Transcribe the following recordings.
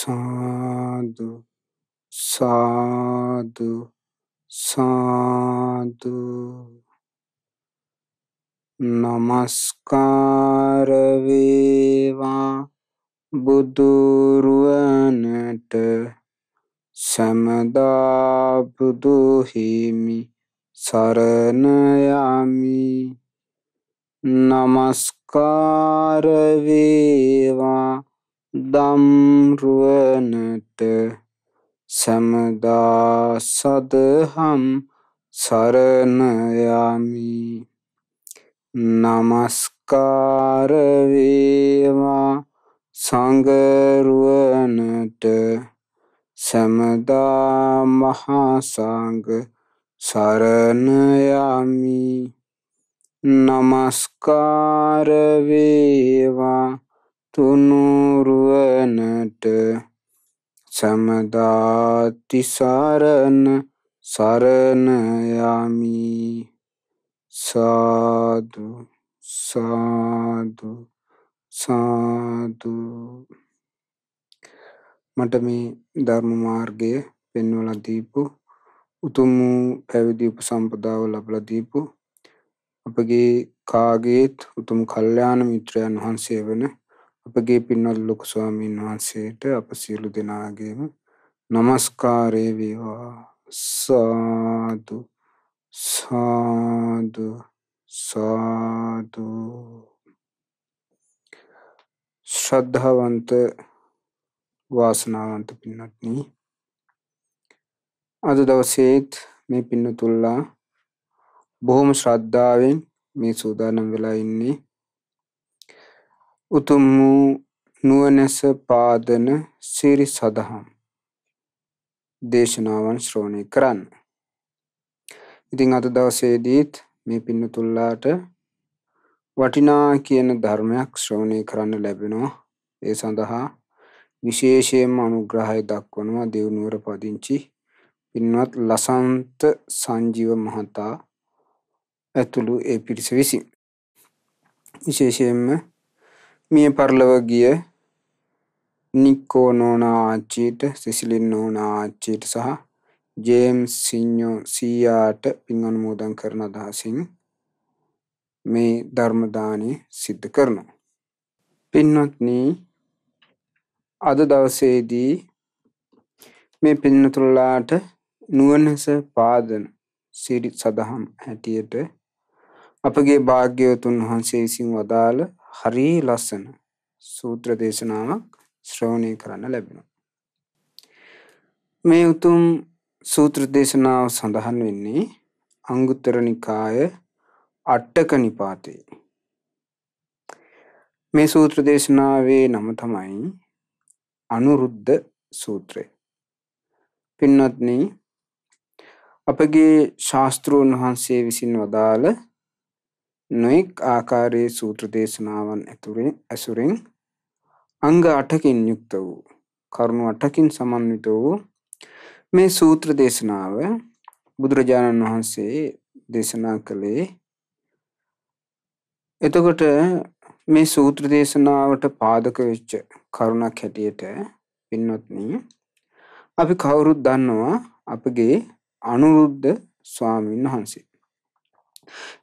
සාදු සාදු සාදු නමස්කාර වේවා බුදුරුවනට සමදා බුදුහිමි සරණ යමි නමස්කාර වේවා දම්රුවනට සැමදා සදහම් සරණයමි නමස්කාරවේවා සංගරුවනට සැමදා මහාසංග සරණයමි නමස්කාරවේවා තුනුරුවනට සැමදාතිසරණ සරණයමි සාදු සාදු සාදු මට මේ ධර්ම මාර්ගය පෙන්වලා දීපු උතුම් වූ පැවිදි උපසම්පදාව ලබලා දීපු අපගේ කාගේත් උතුම් කල්යාණ මිත්‍රයන් වහන්සේ වෙන අපගේ පින්වත් ලොකු ස්වාමීන් වහන්සේට අප සියලු දෙනාගේම নমස්කාරය වේවා සාදු සාදු සාදු ශ්‍රද්ධාවන්ත වාසනාවන්ත පින්වත්නි අද දවසේත් මේ පින්නතුල්ලා බොහොම ශ්‍රද්ධාවෙන් මේ සූදානම් වෙලා ඉන්නේ උතුම් වූ නුවණැස පාදන සිරි සදහම් දේශනාවන් ශ්‍රෝණය කරන්න. ඉතින් අද දවසේදීත් මේ පින්නතුල්ලාට වටිනා කියන ධර්මයක් ශ්‍රෝණය කරන්න ලැබෙනවා ඒ සඳහා විශේෂයෙන්ම අනුග්‍රහය දක්වනවා දෙව්නුවර පදිංචි පින්වත් ලසන්ත සංජීව මහතා ඇතුළු ඒ පිරිස විසින් විශේෂයෙන්ම මිය පරලොව ගිය නික්කෝ නෝනා ආච්චිට, සිසිලින් නෝනා ආච්චිට සහ ජේම්ස් සිඤ්ඤෝ සීයාට පින් අනුමෝදන් කරන අදහසින් මේ ධර්ම දානය සිද්ධ කරනවා. පින්වත්නි අද දවසේදී මේ පින්නතුලාට නුවණස පාදන සිරි සදහම් හැටියට අපගේ භාග්‍යවතුන් වහන්සේ විසින් වදාළ හරි ලස්සන සූත්‍ර දේශනාවක් ශ්‍රවණය කරන්න ලැබෙනවා. මේ උතුම් සූත්‍ර දේශනාව සඳහන් වෙන්නේ අංගුත්තර නිකාය අට්ටක නිපාතේ. මේ සූත්‍ර දේශනාවේ නම තමයි අනුරුද්ධ සූත්‍රය. පින්වත්නි අපගේ ශාස්තෘන් වහන්සේ විසින් වදාළ නොඑක් ආකාරයේ සූත්‍ර දේශනාවන් ඇතුරේ ඇසුරෙන් අංග 8කින් යුක්ත වූ කරුණු 8කින් සමන්විත වූ මේ සූත්‍ර දේශනාව බුදුරජාණන් වහන්සේ දේශනා කළේ එතකොට මේ සූත්‍ර දේශනාවට පාදක වෙච්ච කරුණක් හැටියට පින්වත්නි අපි කවුරුත් දන්නවා අපගේ අනුරුද්ධ ස්වාමීන් වහන්සේ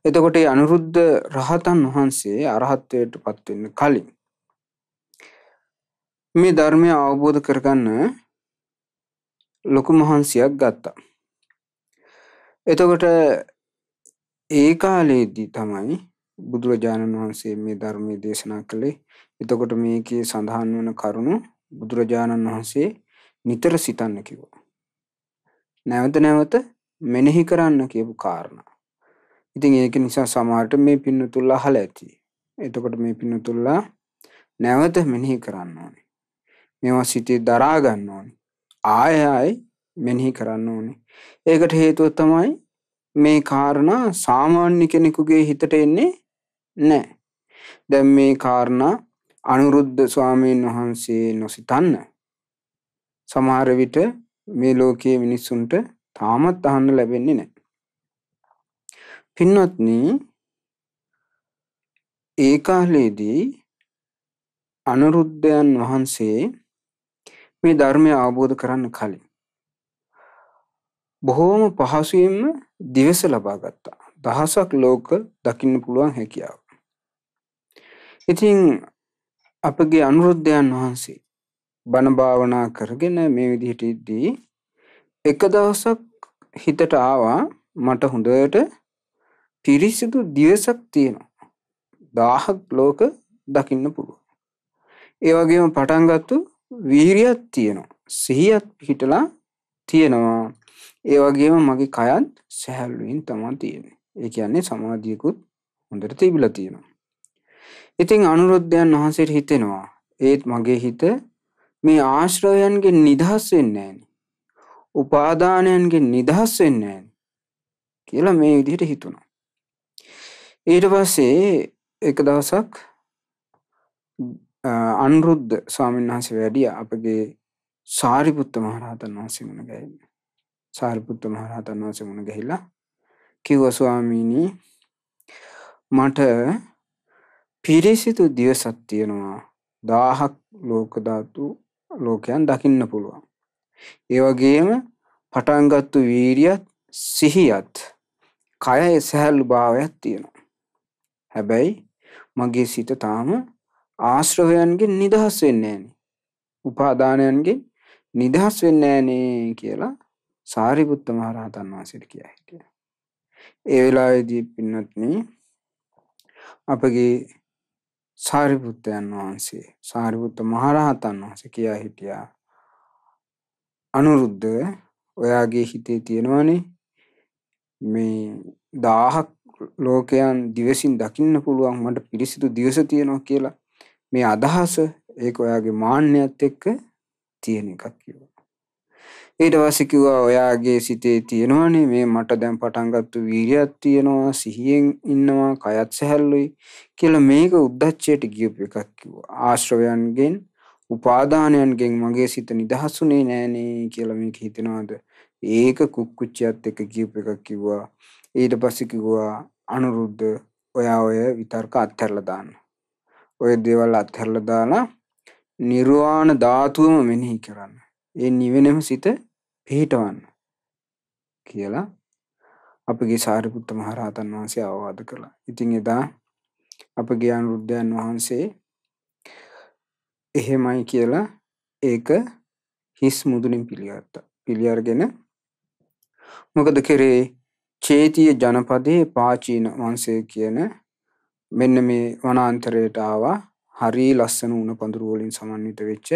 එතකොට ඒ අනුරුද්ධ රහතන් වහන්සේ අරහත්ත්වයට පත් වෙන්න කලින් මේ ධර්මය අවබෝධ කරගන්න ලොකු මහන්සියක් ගත්තා. එතකොට ඒ කාලයේදී තමයි බුදුරජාණන් වහන්සේ මේ ධර්මයේ දේශනා කළේ. එතකොට මේකේ සඳහන් වන කරුණු බුදුරජාණන් වහන්සේ නිතර සිතන්න කිව්වා. නැවත නැවත මෙනෙහි කරන්න කියපු කාරණා. ඉතින් ඒක නිසා සමහරට මේ පින්නතුල්ල අහලා ඇති. එතකොට මේ පින්නතුල්ල නැවත මෙනෙහි කරන්න ඕනේ. මේවා සිතේ දරා ගන්න ඕනේ. ආය ආයි මෙනෙහි කරන්න ඕනේ. ඒකට හේතුව තමයි මේ කාරණා සාමාන්‍ය කෙනෙකුගේ හිතට එන්නේ නැහැ. දැන් මේ කාරණා අනුරුද්ධ ස්වාමීන් වහන්සේ නොසිතන්න සමහර විට මේ ලෝකයේ මිනිස්සුන්ට තාමත් අහන්න ලැබෙන්නේ නැහැ. පින්වත්නි ඒ කාලයේදී අනුරුද්ධයන් වහන්සේ මේ ධර්මය අවබෝධ කරන්න කලින් බොහෝම පහසුවෙන්ම දිවස ලබා ගත්තා. දහසක් ලෝක දකින්න පුළුවන් හැකියාව. ඉතින් අපගේ අනුරුද්ධයන් වහන්සේ බණ භාවනා කරගෙන මේ විදිහට ඉද්දී එක දවසක් හිතට ආවා මට හොඳට පිරිසිදු දිවසක් තියෙනවා. දාහක් ලෝක දකින්න පුළුවන්. ඒ වගේම පටන් ගත්තු වීරියක් තියෙනවා. සිහියක් පිහිටලා තියෙනවා. ඒ වගේම මගේ කයත් සැහැල්ලුවෙන් තමයි තියෙන්නේ. ඒ කියන්නේ සමාධියකුත් හොඳට තිබිලා තියෙනවා. ඉතින් අනුරුද්ධයන් වහන්සේට හිතෙනවා ඒත් මගේ හිත මේ ආශ්‍රවයන්ගෙන් නිදහස් වෙන්නේ නැහෙනි. උපාදානයන්ගෙන් නිදහස් වෙන්නේ නැහෙනි කියලා මේ විදිහට හිතුණා. ඊට පස්සේ එක දවසක් අනුරුද්ධ ස්වාමීන් වහන්සේ වැඩිය අපගේ සාරිපුත්ත මහරහතන් වහන්සේ මුණ ගැහින්න. සාරිපුත්ත මහරහතන් වහන්සේ මුණ ගැහිලා කිව්ව ස්වාමීනී මට පිරිසිදු දිවසක් තියෙනවා දාහක් ලෝකධාතු ලෝකයන් දකින්න පුළුවන්. ඒවගේම පටන්ගත්තු වීරියත් සිහියත් කය සැහැල්ලු භාවයක් තියෙනවා. හැබැයි මගේ සිත තාම ආශ්‍රවයන්ගෙන් නිදහස් වෙන්නේ නැහනේ. උපාදානයන්ගෙන් නිදහස් වෙන්නේ නැහනේ කියලා සාරිපුත්ත මහ රහතන් වහන්සේට කියා හිටියා. ඒ වෙලාවේදී පින්වත්නි අපගේ සාරිපුත්තයන් වහන්සේ සාරිපුත්ත මහ රහතන් වහන්සේ කියා හිටියා අනුරුද්ධ ඔයාගේ හිතේ තියෙනවනේ මේ 1000ක් ලෝකයන් දිවසින් දකින්න පුළුවන් මට පිරිසිදු දිවස තියෙනවා කියලා මේ අදහස ඒක ඔයාගේ මාන්නයත් එක්ක තියෙන එකක් කිව්වා. ඊට පස්සේ කිව්වා ඔයාගේ සිතේ තියෙනවනේ මේ මට දැන් පටන් ගත්ත වීර්යයක් තියෙනවා සිහියෙන් ඉන්නවා කයත් සැහැල්ලුයි කියලා මේක උද්දච්චයට ගියපු එකක් කිව්වා. ආශ්‍රවයන්ගෙන් උපාදානයන්ගෙන් මගේ සිත නිදහස්ුනේ නෑනේ කියලා මේක හිතනවාද? ඒක කුක්කුච්චියත් එක්ක ගියපු එකක් කිව්වා. ඊට පස්සේ කිව්වා අනුරුද්ධ ඔයා ඔය විතර්ක අත්හැරලා දාන්න. ඔය දේවල් අත්හැරලා දාලා නිර්වාණ ධාතුවම මෙනෙහි කරන්න. ඒ නිවෙනම සිත පිහිටවන්න කියලා අපගේ සාරිපුත්ත මහරහතන් වහන්සේ අවවාද කළා. ඉතින් එදා අපගේ අනුරුද්ධයන් වහන්සේ එහෙමයි කියලා ඒක හිස් මුදුනින් පිළිගත්තා. පිළිඅරගෙන මොකද කරේ? චේතිය ජනපදයේ පාචීන වංශය කියන මෙන්න මේ වනාන්තරයට ආවා. හරි ලස්සන උණ පඳුරු වලින් සමන්විත වෙච්ච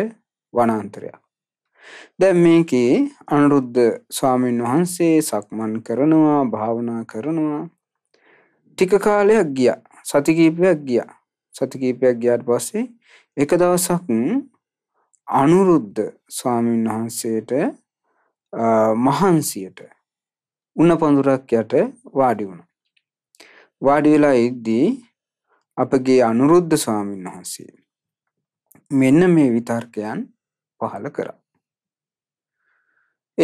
වනාන්තරයක්. දැන් මේකේ අනුරුද්ධ ස්වාමීන් වහන්සේ සක්මන් කරනවා, භාවනා කරනවා. ටික කාලයක් ගියා. සති කිහිපයක් ගියා. සති කිහිපයක් ගියාට පස්සේ එක දවසක් අනුරුද්ධ ස්වාමීන් වහන්සේට මහන්සියට උණ පඳුරක් යට වාඩි වුණා. වාඩි වෙලා ඉද්දී අපගේ අනුරුද්ධ ස්වාමීන් වහන්සේ මෙන්න මේ විතර්කයන් පහළ කරා.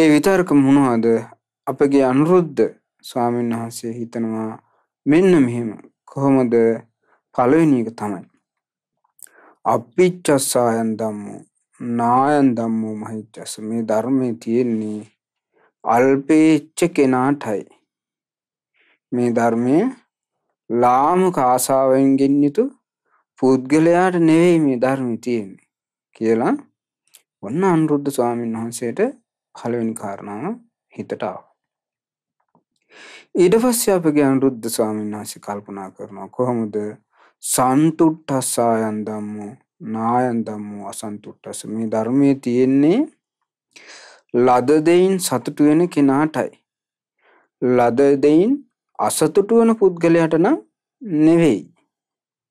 ඒ විතර්ක මොනවද? අපගේ අනුරුද්ධ ස්වාමීන් වහන්සේ හිතනවා මෙන්න මෙහෙම කොහොමද පළවෙනි එක තමයි අපිච්චසායන් ධම්මෝ නායන් ධම්මෝ මහිච්චස මේ ධර්මයේ තියෙන්නේ අල්පේච්ච කෙනාටයි මේ ධර්මය ලාමක ආසාාවෙන්ගෙන් යුතු පුද්ගලයාට නෙවෙයි මේ ධර්ම තියෙන්නේ කියලා ඔන්න අනුරුද්ධ ස්වාමීන් වහන්සේට පළවෙනි කාරණාව හිතට ආවා. ඊට පස්සේ අපගේ අනුරුද්ධ ස්වාමීන් වහන්සේ කල්පනා කරනවා කොහොමද සන්තුට්ඨසායන් ධම්මෝ නායන් ධම්මෝ අසන්තුට්ඨස මේ ධර්මයේ තියෙන්නේ ලද දෙයින් සතුටු වෙන කෙනාටයි. ලද දෙයින් අසතුටු වෙන පුද්ගලයාට නම් නෙවෙයි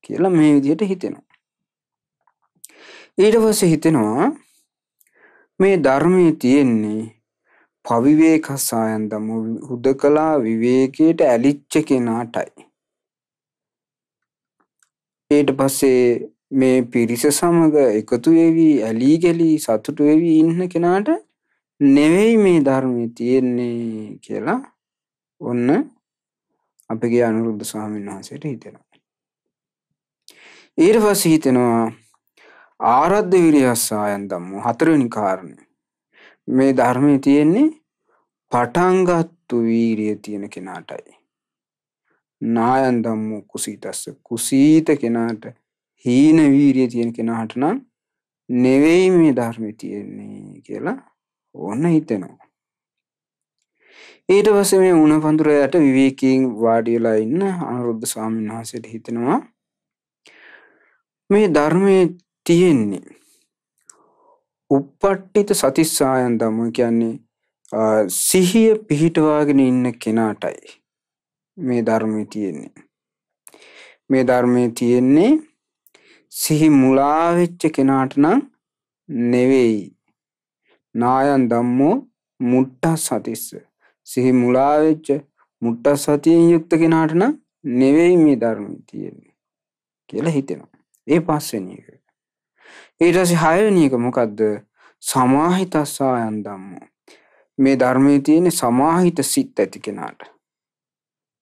කියලා මේ විදිහට හිතෙනවා. ඊට පස්සේ හිතෙනවා මේ ධර්මයේ තියෙන්නේ පවිවේකසායන් දම හුදකලා විවේකයට ඇලිච්ච කෙනාටයි. ඊට පස්සේ මේ පිරිස සමග එකතු වෙවි ඇලී ගැලී සතුටු වෙවි ඉන්න කෙනාට නෙවෙයි මේ ධර්මයේ තියෙන්නේ කියලා ඔන්න අපගේ අනුරුද්ධ ස්වාමීන් වහන්සේට හිතෙනවා. ඊට පස්සේ හිතෙනවා ආරද්ධ විරියස්සායන් ධම්මෝ හතරවෙනි කාරණය. මේ ධර්මයේ තියෙන්නේ පටන්ගත්තු වීරිය තියෙන කෙනාටයි. නායන් ධම්මෝ කුසීතස්ස කුසීත කෙනාට හීන වීරිය තියෙන කෙනාට නම් නෙවෙයි මේ ධර්මයේ තියෙන්නේ කියලා ඕන්න හිතෙනවා. ඊට පස්සේ මේ උණ පඳුර යට විවේකයෙන් වාඩි වෙලා ඉන්න අනුරුද්ධ ස්වාමීන් වහන්සේට හිතෙනවා මේ ධර්මයේ තියෙන්නේ uppattiත සතිස්සායන් ධම්ම කියන්නේ සිහිය පිහිටවාගෙන ඉන්න කෙනාටයි මේ ධර්මයේ තියෙන්නේ මේ ධර්මයේ තියෙන්නේ සිහි මුලා වෙච්ච කෙනාට නම් නෙවෙයි නායන් ධම්මෝ මුට්ටස් සතිස්ස. සිහි මුලා වෙච්ච මුට්ටස් සතියෙන් යුක්ත කෙනාට නම් නෙවෙයි මේ ධර්ම තියෙන්නේ කියලා හිතෙනවා. ඒ පස්වෙනි එක. ඊට පස්සේ හයවෙනි එක මොකද්ද? සමාහිතස්සායන් ධම්මෝ. මේ ධර්මයේ තියෙන සමාහිත සිත් ඇති කෙනාට.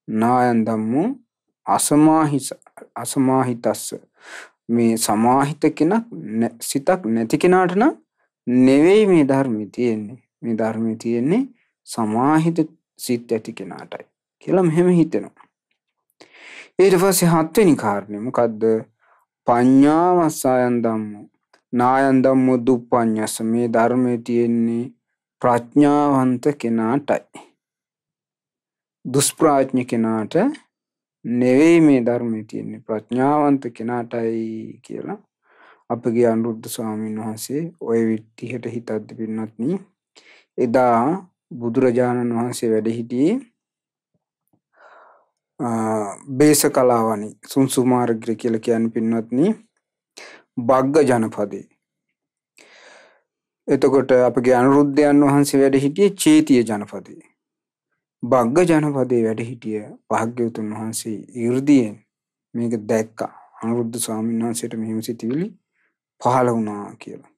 නායන් ධම්මෝ අසමාහිස අසමාහිතස්ස මේ සමාහිත කෙනක් සිතක් නැති කෙනාට නම් නෙවෙයි මේ ධර්මයේ තියෙන්නේ. මේ ධර්මයේ තියෙන්නේ සමාහිත සිත් ඇති කෙනාටයි කියලා මෙහෙම හිතෙනවා. ඊට පස්සේ හත්වෙනි කාරණය මොකද්ද? පඤ්ඤාවසයන් ධම්මෝ නායන් ධම්මෝ දුප්පඤ්ඤස මේ ධර්මයේ තියෙන්නේ ප්‍රඥාවන්ත කෙනාටයි. දුෂ්ප්‍රඥ කෙනාට නෙවෙයි මේ ධර්මයේ තියෙන්නේ ප්‍රඥාවන්ත කෙනාටයි කියලා අපගේ අනුරුද්ධ ස්වාමීන් වහන්සේ ඔය විදිහට හිතද්දි පින්වත්නි එදා බුදුරජාණන් වහන්සේ වැඩ සිටියේ බේස කලාවනි සුන්සුමාර්ග්‍ර කියලා කියන්නේ පින්වත්නි බග්ග ජනපදේ. එතකොට අපගේ අනුරුද්ධයන් වහන්සේ වැඩ සිටියේ චේතිය ජනපදේ. බග්ග ජනපදේ වැඩ හිටිය භාග්‍යවතුන් වහන්සේ 이르දීෙන් මේක දැක්කා. අනුරුද්ධ ස්වාමීන් වහන්සේට මෙහෙම සිතිවිලි පහළ වුණා කියලා.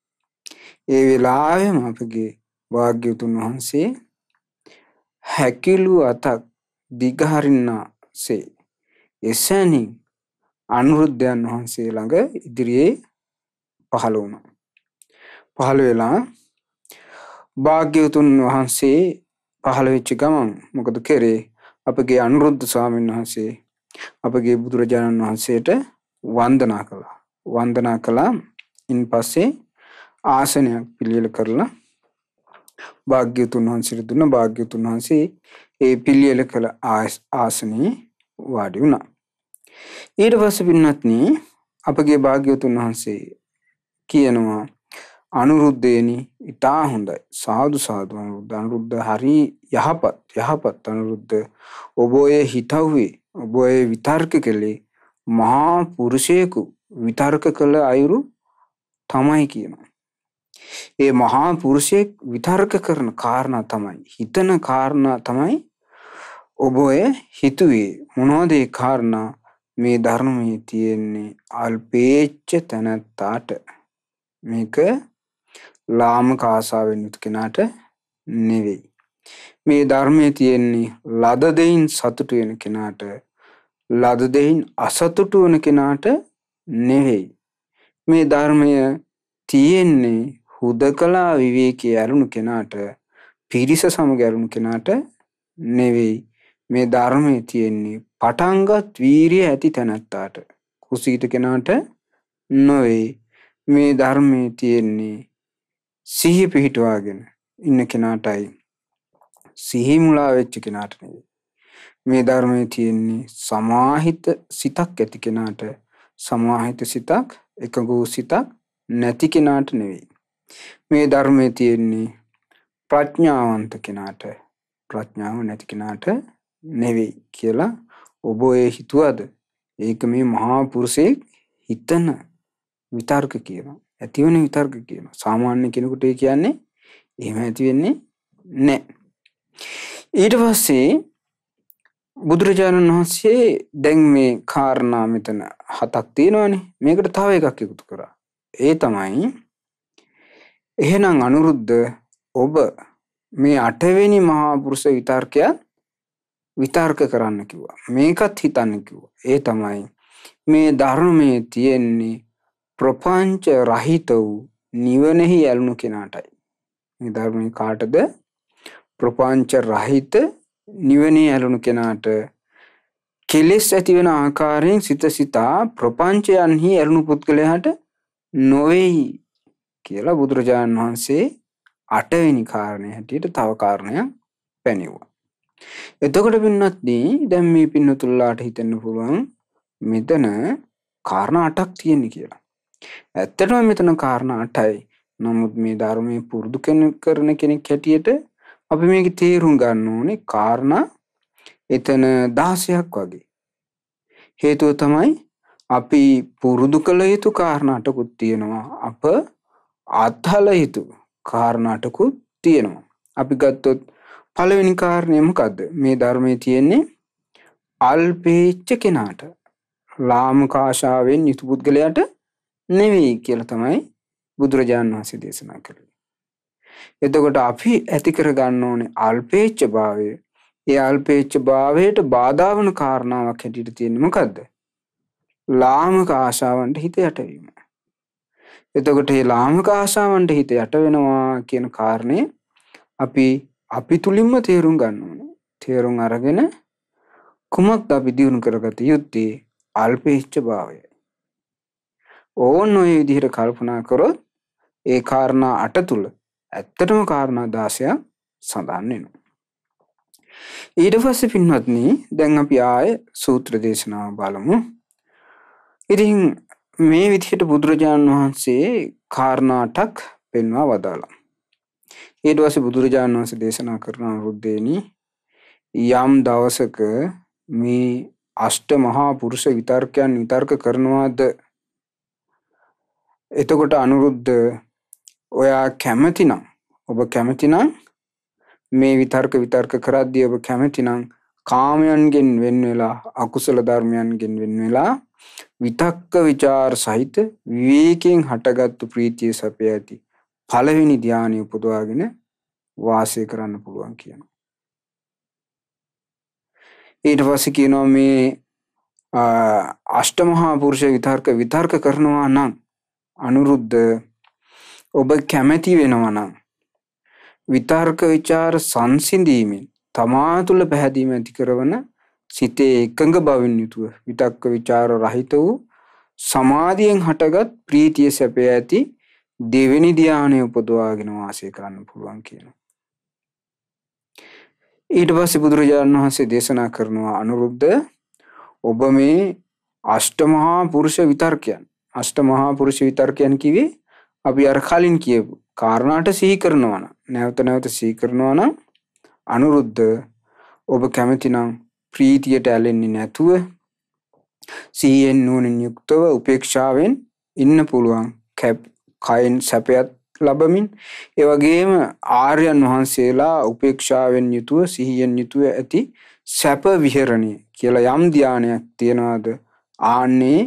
ඒ වෙලාවෙම අපගේ වාග්‍යතුන් වහන්සේ හැකිලු අතක් දිගහරින්නාසේ එසැනින් අනුරුද්ධයන් වහන්සේ ළඟ ඉදිරියේ පහළ වුණා. පහළ වෙලා භාග්‍යවතුන් වහන්සේ පහළ වෙච්ච ගමන් මොකද කරේ? අපගේ අනුරුද්ධ ස්වාමීන් වහන්සේ අපගේ බුදුරජාණන් වහන්සේට වන්දනා කළා. වන්දනා කළා ඉන් පස්සේ ආසනයක් පිළියෙල කරලා භාග්‍යතුන් වහන්සේට දුන්න භාග්‍යතුන් වහන්සේ ඒ පිළියෙල කළ ආසනයේ වාඩි වුණා. ඊට පස්සේ පින්වත්නි අපගේ භාග්‍යතුන් වහන්සේ කියනවා අනුරුද්ධේනි ඊටා හොඳයි සාදු සාදු අනුරුද්ධ අනුරුද්ධ හරි යහපත් යහපත් අනුරුද්ධ ඔබ ඔය හිතව්වේ ඔබ ඔය විතර්ක කළේ මහා පුරුෂයෙකු විතර්ක කළ අයුරු තමයි කියනවා. ඒ මහා පුරුෂයෙක් විතර්ක කරන කාරණා තමයි හිතන කාරණා තමයි ඔබ ඔය හිතුවේ මොනවද ඒ කාරණා මේ ධර්මයේ තියෙන්නේ අල්පේච්ඡ තනත්තාට මේක ලාමක ආසාවෙන් යුත් කෙනාට නෙවෙයි මේ ධර්මයේ තියෙන්නේ ලද දෙයින් සතුටු වෙන කෙනාට ලද දෙයින් අසතුටු වෙන කෙනාට නෙවෙයි මේ ධර්මය තියෙන්නේ හුදකලා විවේකයේ ඇරුණු කෙනාට පිරිස සමග ඇරුණු කෙනාට නෙවෙයි මේ ධර්මය තියෙන්නේ පටන්ගත් වීරිය ඇති තැනැත්තාට කුසීත කෙනාට නොවේ මේ ධර්මය තියෙන්නේ සිහි පිහිටවාගෙන ඉන්න කෙනාටයි සිහිමුලා වෙච්ච කෙනාට නෙවෙයි මේ ධර්මය තියෙන්නේ සමාහිත සිතක් ඇති කෙනාට සමාහිත සිතක් එකඟ වූ සිතක් නැති කෙනාට නෙවෙයි. මේ ධර්මයේ තියෙන්නේ ප්‍රඥාවන්ත කෙනාට ප්‍රඥාව නැති කෙනාට නෙවෙයි කියලා ඔබ ඔය හිතුවද ඒක මේ මහා පුරුෂයෙක් හිතන විතර්ක කියන ඇතිවන විතර්ක කියන සාමාන්‍ය කෙනෙකුට ඒ කියන්නේ එහෙම ඇති වෙන්නේ නැහැ ඊට පස්සේ බුදුරජාණන් වහන්සේ දැන් මේ කාරණා මෙතන හතක් තියෙනවානේ මේකට තව එකක් එකතු කරා. ඒ තමයි එහෙනම් අනුරුද්ධ ඔබ මේ අටවෙනි මහා පුරුෂ විතර්කයත් විතර්ක කරන්න කිව්වා. මේකත් හිතන්න කිව්වා. ඒ තමයි මේ ධර්මයේ තියෙන්නේ ප්‍රපංච රහිත වූ නිවනෙහි ඇලුණු කෙනාටයි. මේ ධර්මයේ කාටද? ප්‍රපංච රහිත නිවනේ ඇලුණු කෙනාට කෙලෙස් ඇති වෙන ආකාරයෙන් සිත සිතා ප්‍රපංචයන්හි ඇලුණු පුද්ගලයාට නොවේයි කියලා බුදුරජාණන් වහන්සේ අටවෙනි කාරණය හැටියට තව කාරණයක් පැනෙව්වා. එතකොට පින්වත්නි දැන් මේ පින්නතුල්ලාට හිතෙන්න පුළුවන් මෙතන කාරණා 8ක් තියෙන්නේ කියලා. ඇත්තටම මෙතන කාරණා 8යි. නමුත් මේ ධර්මයේ පුරුදු කරන කෙනෙක් හැටියට අපි මේක තේරුම් ගන්න ඕනේ කාරණා එතන 16ක් වගේ. හේතුව තමයි අපි පුරුදු කළ යුතු කාරණාටකුත් තියෙනවා. අප අත්හල යුතු කාරණාටකුත් තියෙනවා. අපි ගත්තොත් පළවෙනි කාරණය මොකද්ද? මේ ධර්මයේ තියෙන්නේ අල්පේච්ච කෙනාට ලාමක ආශාවෙන් යුතු පුද්ගලයාට නෙවෙයි කියලා තමයි බුදුරජාණන් වහන්සේ දේශනා කළේ. එතකොට අපි ඇති කරගන්න ඕනේ අල්පේච්ඡ භාවය. ඒ අල්පේච්ඡ භාවයට බාධා වන කාරණාවක් හැටියට තියෙන්නේ මොකද්ද? ලාමක ආශාවන්ට හිත යටවීම. එතකොට මේ ලාමක ආශාවන්ට හිත යට වෙනවා කියන කාරණේ අපි අපි තුලින්ම තේරුම් ගන්න ඕනේ. තේරුම් අරගෙන කුමක්ද අපි දිනු කරගත යුත්තේ? අල්පේච්ඡ භාවය. ඕන ඔය විදිහට කල්පනා කරොත් ඒ කාරණා අට තුල ඇත්තටම කාරණා දාසයක් සඳහන් වෙනවා. ඊට පස්සේ පින්වත්නි දැන් අපි ආය සූත්‍ර දේශනාව බලමු. ඉතින් මේ විදිහට බුදුරජාණන් වහන්සේ කාරණාටක් පෙන්වා වදාළා. ඊට පස්සේ බුදුරජාණන් වහන්සේ දේශනා කරන අවුද්දේනි යම් දවසක මේ අෂ්ට මහා පුරුෂ විතර්කයන් විතර්ක කරනවාද එතකොට අනුරුද්ධ ඔයා කැමතිනම් ඔබ කැමතිනම් මේ විතර්ක විතර්ක කරද්දී ඔබ කැමතිනම් කාමයන්ගෙන් වෙන් වෙලා අකුසල ධර්මයන්ගෙන් වෙන් වෙලා විතක්ක ਵਿਚාර සහිත විවේකයෙන් හටගත්තු ප්‍රීතිය සපය ඇති පළවෙනි ධානය උපදවාගෙන වාසය කරන්න පුළුවන් කියනවා. ඊට පස්සේ කියනවා මේ අෂ්ටමහා පුරුෂ විතර්ක විතර්ක කරනවා නම් අනුරුද්ධ ඔබ කැමැති වෙනවනම් විතර්ක ਵਿਚාර සංසිඳීමෙන් තමා තුළ පැහැදීම ඇති කරන සිතේ එකඟ බවින් යුතුව විතක්ක ਵਿਚාර රහිත වූ සමාධියෙන් හටගත් ප්‍රීතිය සැපය ඇති දෙවෙනි ධානය උපදවාගෙන වාසය කරන්න පුළුවන් කියනවා. ඊට පස්සේ බුදුරජාණන් වහන්සේ දේශනා කරනවා අනුරුද්ධ ඔබ මේ අෂ්ටමහා පුරුෂ විතර්කයන් අෂ්ටමහා පුරුෂ විතර්කයන් කිවි අපි අර කලින් කියපු කාරණාට සිහි කරනවා නම් නැවත නැවත සිහි කරනවා නම් අනුරුද්ධ ඔබ කැමතිනම් ප්‍රීතියට ඇලෙන්නේ නැතුව සිහියෙන් නුවණින් යුක්තව උපේක්ෂාවෙන් ඉන්න පුළුවන් කයෙන් සැපයත් ලබමින් ඒ වගේම ආර්යයන් වහන්සේලා උපේක්ෂාවෙන් යුතුව සිහියෙන් යුතුව ඇති සැප විහරණය කියලා යම් ධානයක් තියනවාද ආන්නේ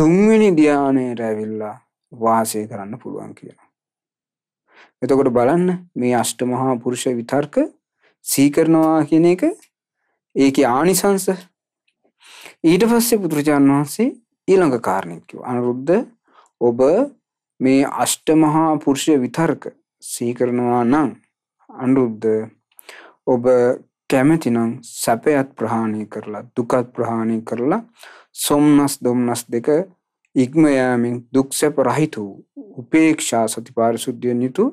තුන්වෙනි ධානයට ඇවිල්ලා වාසය කරන්න පුළුවන් කියලා. එතකොට බලන්න මේ අෂ්ටමහා පුරුෂ විතර්ක සීකරනවා කියන එක ඒකේ ආනිසංස ඊට පස්සේ බුදුරජාණන් වහන්සේ ඊළඟ කාරණයක් කිව්වා අනුරුද්ධ ඔබ මේ අෂ්ටමහා පුරුෂ විතර්ක සීකරනවා නම් අනුරුද්ධ ඔබ කැමැතිනම් සැපයත් ප්‍රහාණය කරලා දුකත් ප්‍රහාණය කරලා සොම්නස් දොම්නස් දෙක ඉක්ම යෑමෙන් දුක් සැප රහිත වූ උපේක්ෂා සති පාරිශුද්ධියෙන් යුතු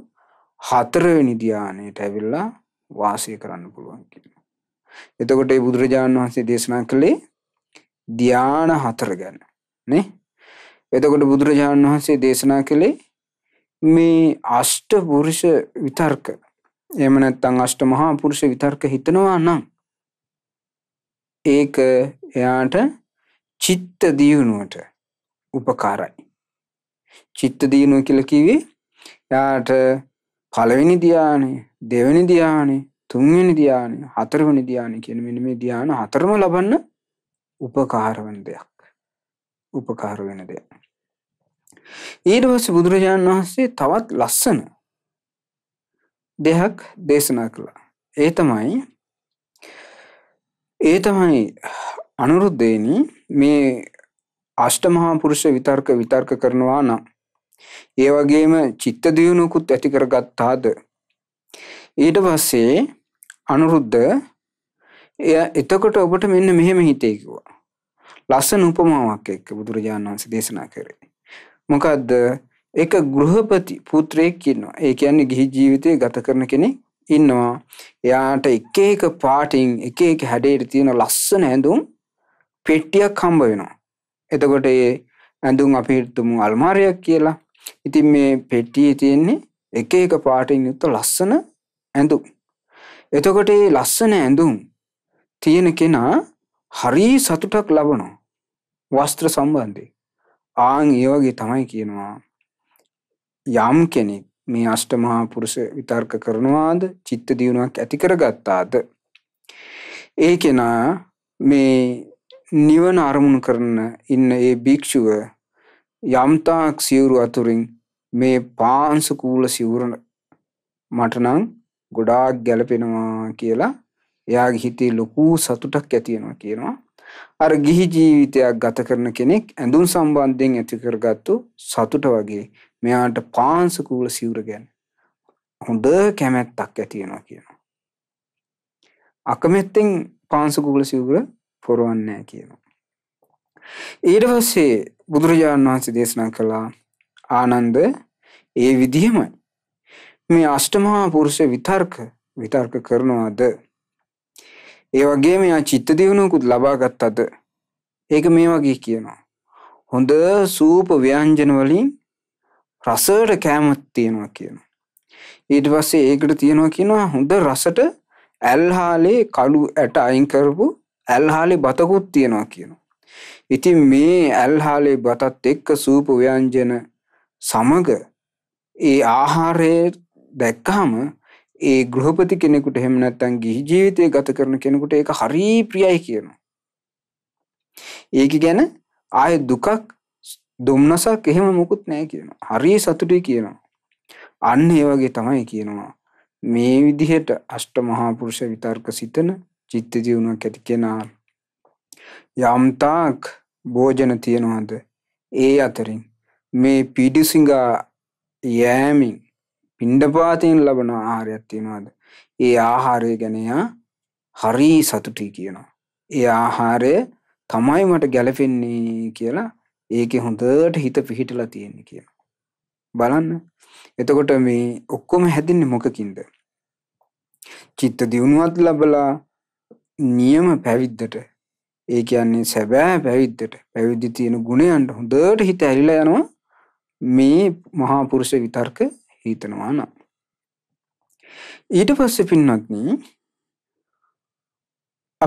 හතරවෙනි ධානයට ඇවිල්ලා වාසය කරන්න පුළුවන් කියනවා. එතකොට මේ බුදුරජාණන් වහන්සේ දේශනා කළේ ධාන හතර ගැන නේ. එතකොට බුදුරජාණන් වහන්සේ දේශනා කළේ මේ අෂ්ට පුරුෂ විතර්ක එහෙම නැත්නම් අෂ්ට මහා පුරුෂ විතර්ක හිතනවා නම් ඒක එයාට චිත්ත දියුණුවට උපකාරයි. චිත්ත දියුණුව කියලා කිව්වේ යාට පළවෙනි ධානය, දෙවෙනි ධානය, තුන්වෙනි ධානය, හතරවෙනි ධානය කියන මෙන්න මේ ධාන හතරම ලබන්න උපකාර වෙන දෙයක්. උපකාර වෙන දෙයක්. ඊට පස්සේ බුදුරජාණන් වහන්සේ තවත් ලස්සන දෙයක් දේශනා කළා. ඒ තමයි ඒ තමයි අනුරුද්ධේනි මේ අෂ්ටමහා පුරුෂ විතර්ක විතර්ක කරනවා නම් ඒ වගේම චිත්ත දියුණුවකුත් ඇති කරගත්තාද ඊට පස්සේ අනුරුද්ධ එය එතකොට ඔබට මෙන්න මෙහෙම හිතේ කිව්වා ලස්සන උපමාවක් එක්ක බුදුරජාණන් වහන්සේ දේශනා කරේ මොකද්ද එක ගෘහපති පුත්‍රයෙක් ඉන්නවා ඒ කියන්නේ ගිහි ජීවිතය ගත කරන කෙනෙක් ඉන්නවා එයාට එක එක පාටින් එක එක හැඩයට තියෙන ලස්සන ඇඳුම් පෙට්ටියක් හම්බ වෙනවා එතකොට ඒ ඇඳුම් අපි හිතමු අල්මාරියක් කියලා. ඉතින් මේ පෙට්ටියේ තියෙන්නේ එක එක පාටින් යුක්ත ලස්සන ඇඳුම්. එතකොට මේ ලස්සන ඇඳුම් තියෙන කෙනා හරි සතුටක් ලබනවා. වස්ත්‍ර සම්බන්ධයෙන්. ආන් ඒ වගේ තමයි කියනවා. යම් කෙනෙක් මේ අෂ්ටමහා පුරුෂ විතර්ක කරනවාද චිත්ත දියුණුවක් ඇති කරගත්තාද ඒ කෙනා මේ නිවන අරමුණු කරන ඉන්න ඒ භික්ෂුව යම්තාක් සිවුරු අතුරින් මේ පාංශුකූල සිවුර මට නම් ගොඩාක් ගැලපෙනවා කියලා එයාගේ හිතේ ලොකු සතුටක් ඇති වෙනවා කියනවා. අර ගිහි ජීවිතයක් ගත කරන කෙනෙක් ඇඳුම් සම්බන්ධයෙන් ඇති කරගත්තු සතුට වගේ මෙයාට පාංශුකූල සිවුර ගැන හොඳ කැමැත්තක් ඇති වෙනවා කියනවා. අකමැත්තෙන් පාංශුකූල සිවුර පොරවන්නේ නැහැ කියනවා. ඊට පස්සේ බුදුරජාණන් වහන්සේ දේශනා කළා ආනන්ද ඒ විදිහමයි මේ අෂ්ටමහා පුරුෂ විතර්ක විතර්ක කරනවාද ඒ වගේ මෙයා චිත්ත දියුණුවකුත් ලබා ගත්තද ඒක මේ වගේ කියනවා හොඳ සූප ව්‍යංජන වලින් රසට කැමත් තියෙනවා කියනවා ඊට පස්සේ ඒකට තියෙනවා කියනවා හොඳ රසට ඇල්හාලේ කළු ඇට අයින් කරපු ඇල්හාලේ බතකුත් තියෙනවා කියනවා. ඉතින් මේ ඇල්හාලේ බතත් එක්ක සූප ව්‍යංජන සමග ඒ ආහාරයේ දැක්කහම ඒ ගෘහපති කෙනෙකුට එහෙම නැත්නම් ගිහි ජීවිතය ගත කරන කෙනෙකුට ඒක හරි ප්‍රියයි කියනවා. ඒක ගැන ආයේ දුකක් දුම්නසක් එහෙම මොකුත් නැහැ කියනවා. හරි සතුටුයි කියනවා. අන්න ඒ වගේ තමයි කියනවා. මේ විදිහට අෂ්ටමහා පුරුෂ විතර්ක සිතන චිත්ත ජීවුණක් ඇති කෙනා යම්තාක් භෝජන තියෙනවාද ඒ අතරින් මේ පිඩුසිඟා යෑමින් පිණ්ඩපාතයෙන් ලබන ආහාරයක් තියෙනවාද ඒ ආහාරය ගැන එයා හරි සතුටුයි කියනවා ඒ ආහාරය තමයි මට ගැලපෙන්නේ කියලා ඒකේ හොඳට හිත පිහිටලා තියෙන්නේ කියලා බලන්න එතකොට මේ ඔක්කොම හැදින්නේ මොකකින්ද චිත්ත දියුණුවත් ලැබලා නියම පැවිද්දට ඒ කියන්නේ සැබෑ පැවිද්දට පැවිදි තියෙන ගුණයන්ට හොඳට හිත ඇරිලා යනවා මේ මහා පුරුෂ විතර්ක හිතනවා නම් ඊට පස්සේ පින්වත්නි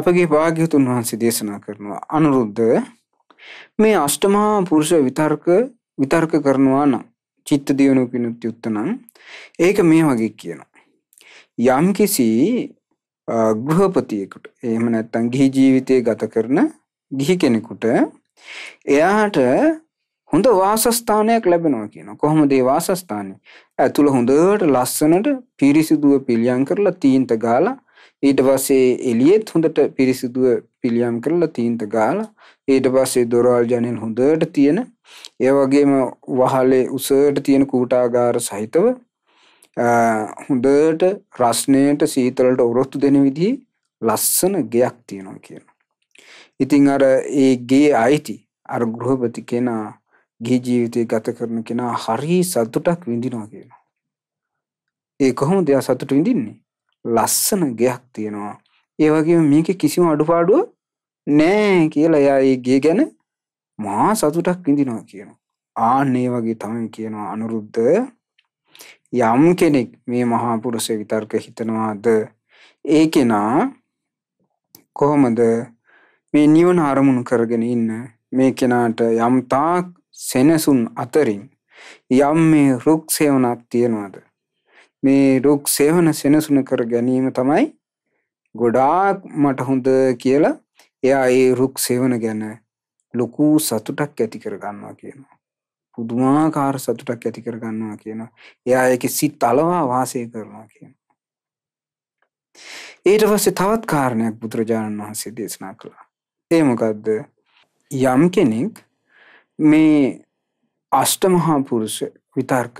අපගේ භාග්‍යතුන් වහන්සේ දේශනා කරනවා අනුරුද්ධ මේ අෂ්ටමහා පුරුෂ විතර්ක විතර්ක කරනවා නම් චිත්ත දියුණු කිනුත් යුත්තනම් ඒක මේ වගේ කියනවා යම් කිසි ගෘහපතියෙකුට එහෙම නැත්නම් ගිහි ජීවිතය ගත කරන ගිහි කෙනෙකුට එයාට හොඳ වාසස්ථානයක් ලැබෙනවා කියනවා. කොහොමද ඒ වාසස්ථානය? ඇතුළ හොඳට ලස්සනට පිරිසිදුව පිළියම් කරලා තීන්ත ගාලා ඊට පස්සේ එළියෙත් හොඳට පිරිසිදුව පිළියම් කරලා තීන්ත ගාලා ඊට පස්සේ දොරවල් ජනෙල් හොඳට තියෙන ඒ වගේම වහලේ උසට තියෙන කූටාගාර සහිතව හොඳට රස්නේට සීතලට ඔරොත්තු දෙන විදිහේ ලස්සන ගෙයක් තියෙනවා කියනවා. ඉතින් අර ඒ ගේ අයිති අර ගෘහපති කෙනා ගිහි ජීවිතය ගත කරන කෙනා හරි සතුටක් විඳිනවා කියනවා. ඒ කොහොමද එයා සතුට විඳින්නේ? ලස්සන ගෙයක් තියෙනවා. ඒ වගේම මේකේ කිසිම අඩුපාඩුවක් නෑ කියලා එයා ඒ ගේ ගැන මහා සතුටක් විඳිනවා කියනවා. ආන්න ඒ වගේ තමයි කියනවා අනුරුද්ධ යම් කෙනෙක් මේ මහා පුරුෂ විතර්ක හිතනවාද ඒ කෙනා කොහොමද මේ නිවන අරමුණු කරගෙන ඉන්න මේ කෙනාට යම් තාක් සෙනසුන් අතරින් යම් මේ රුක් සේවනක් තියෙනවාද මේ රුක් සේවන සෙනසුන කර ගැනීම තමයි ගොඩාක් මට හොඳ කියලා එයා ඒ රුක් සේවන ගැන ලොකු සතුටක් ඇති කර ගන්නවා කියනවා පුදුමාකාර සතුටක් ඇති කරගන්නවා කියනවා. එයා ඒක සිත් අලවා වාසය කරනවා කියනවා. ඊට පස්සේ තවත් කාරණයක් බුදුරජාණන් වහන්සේ දේශනා කළා. ඒ මොකද්ද? යම් කෙනෙක් මේ අෂ්ටමහා පුරුෂ විතර්ක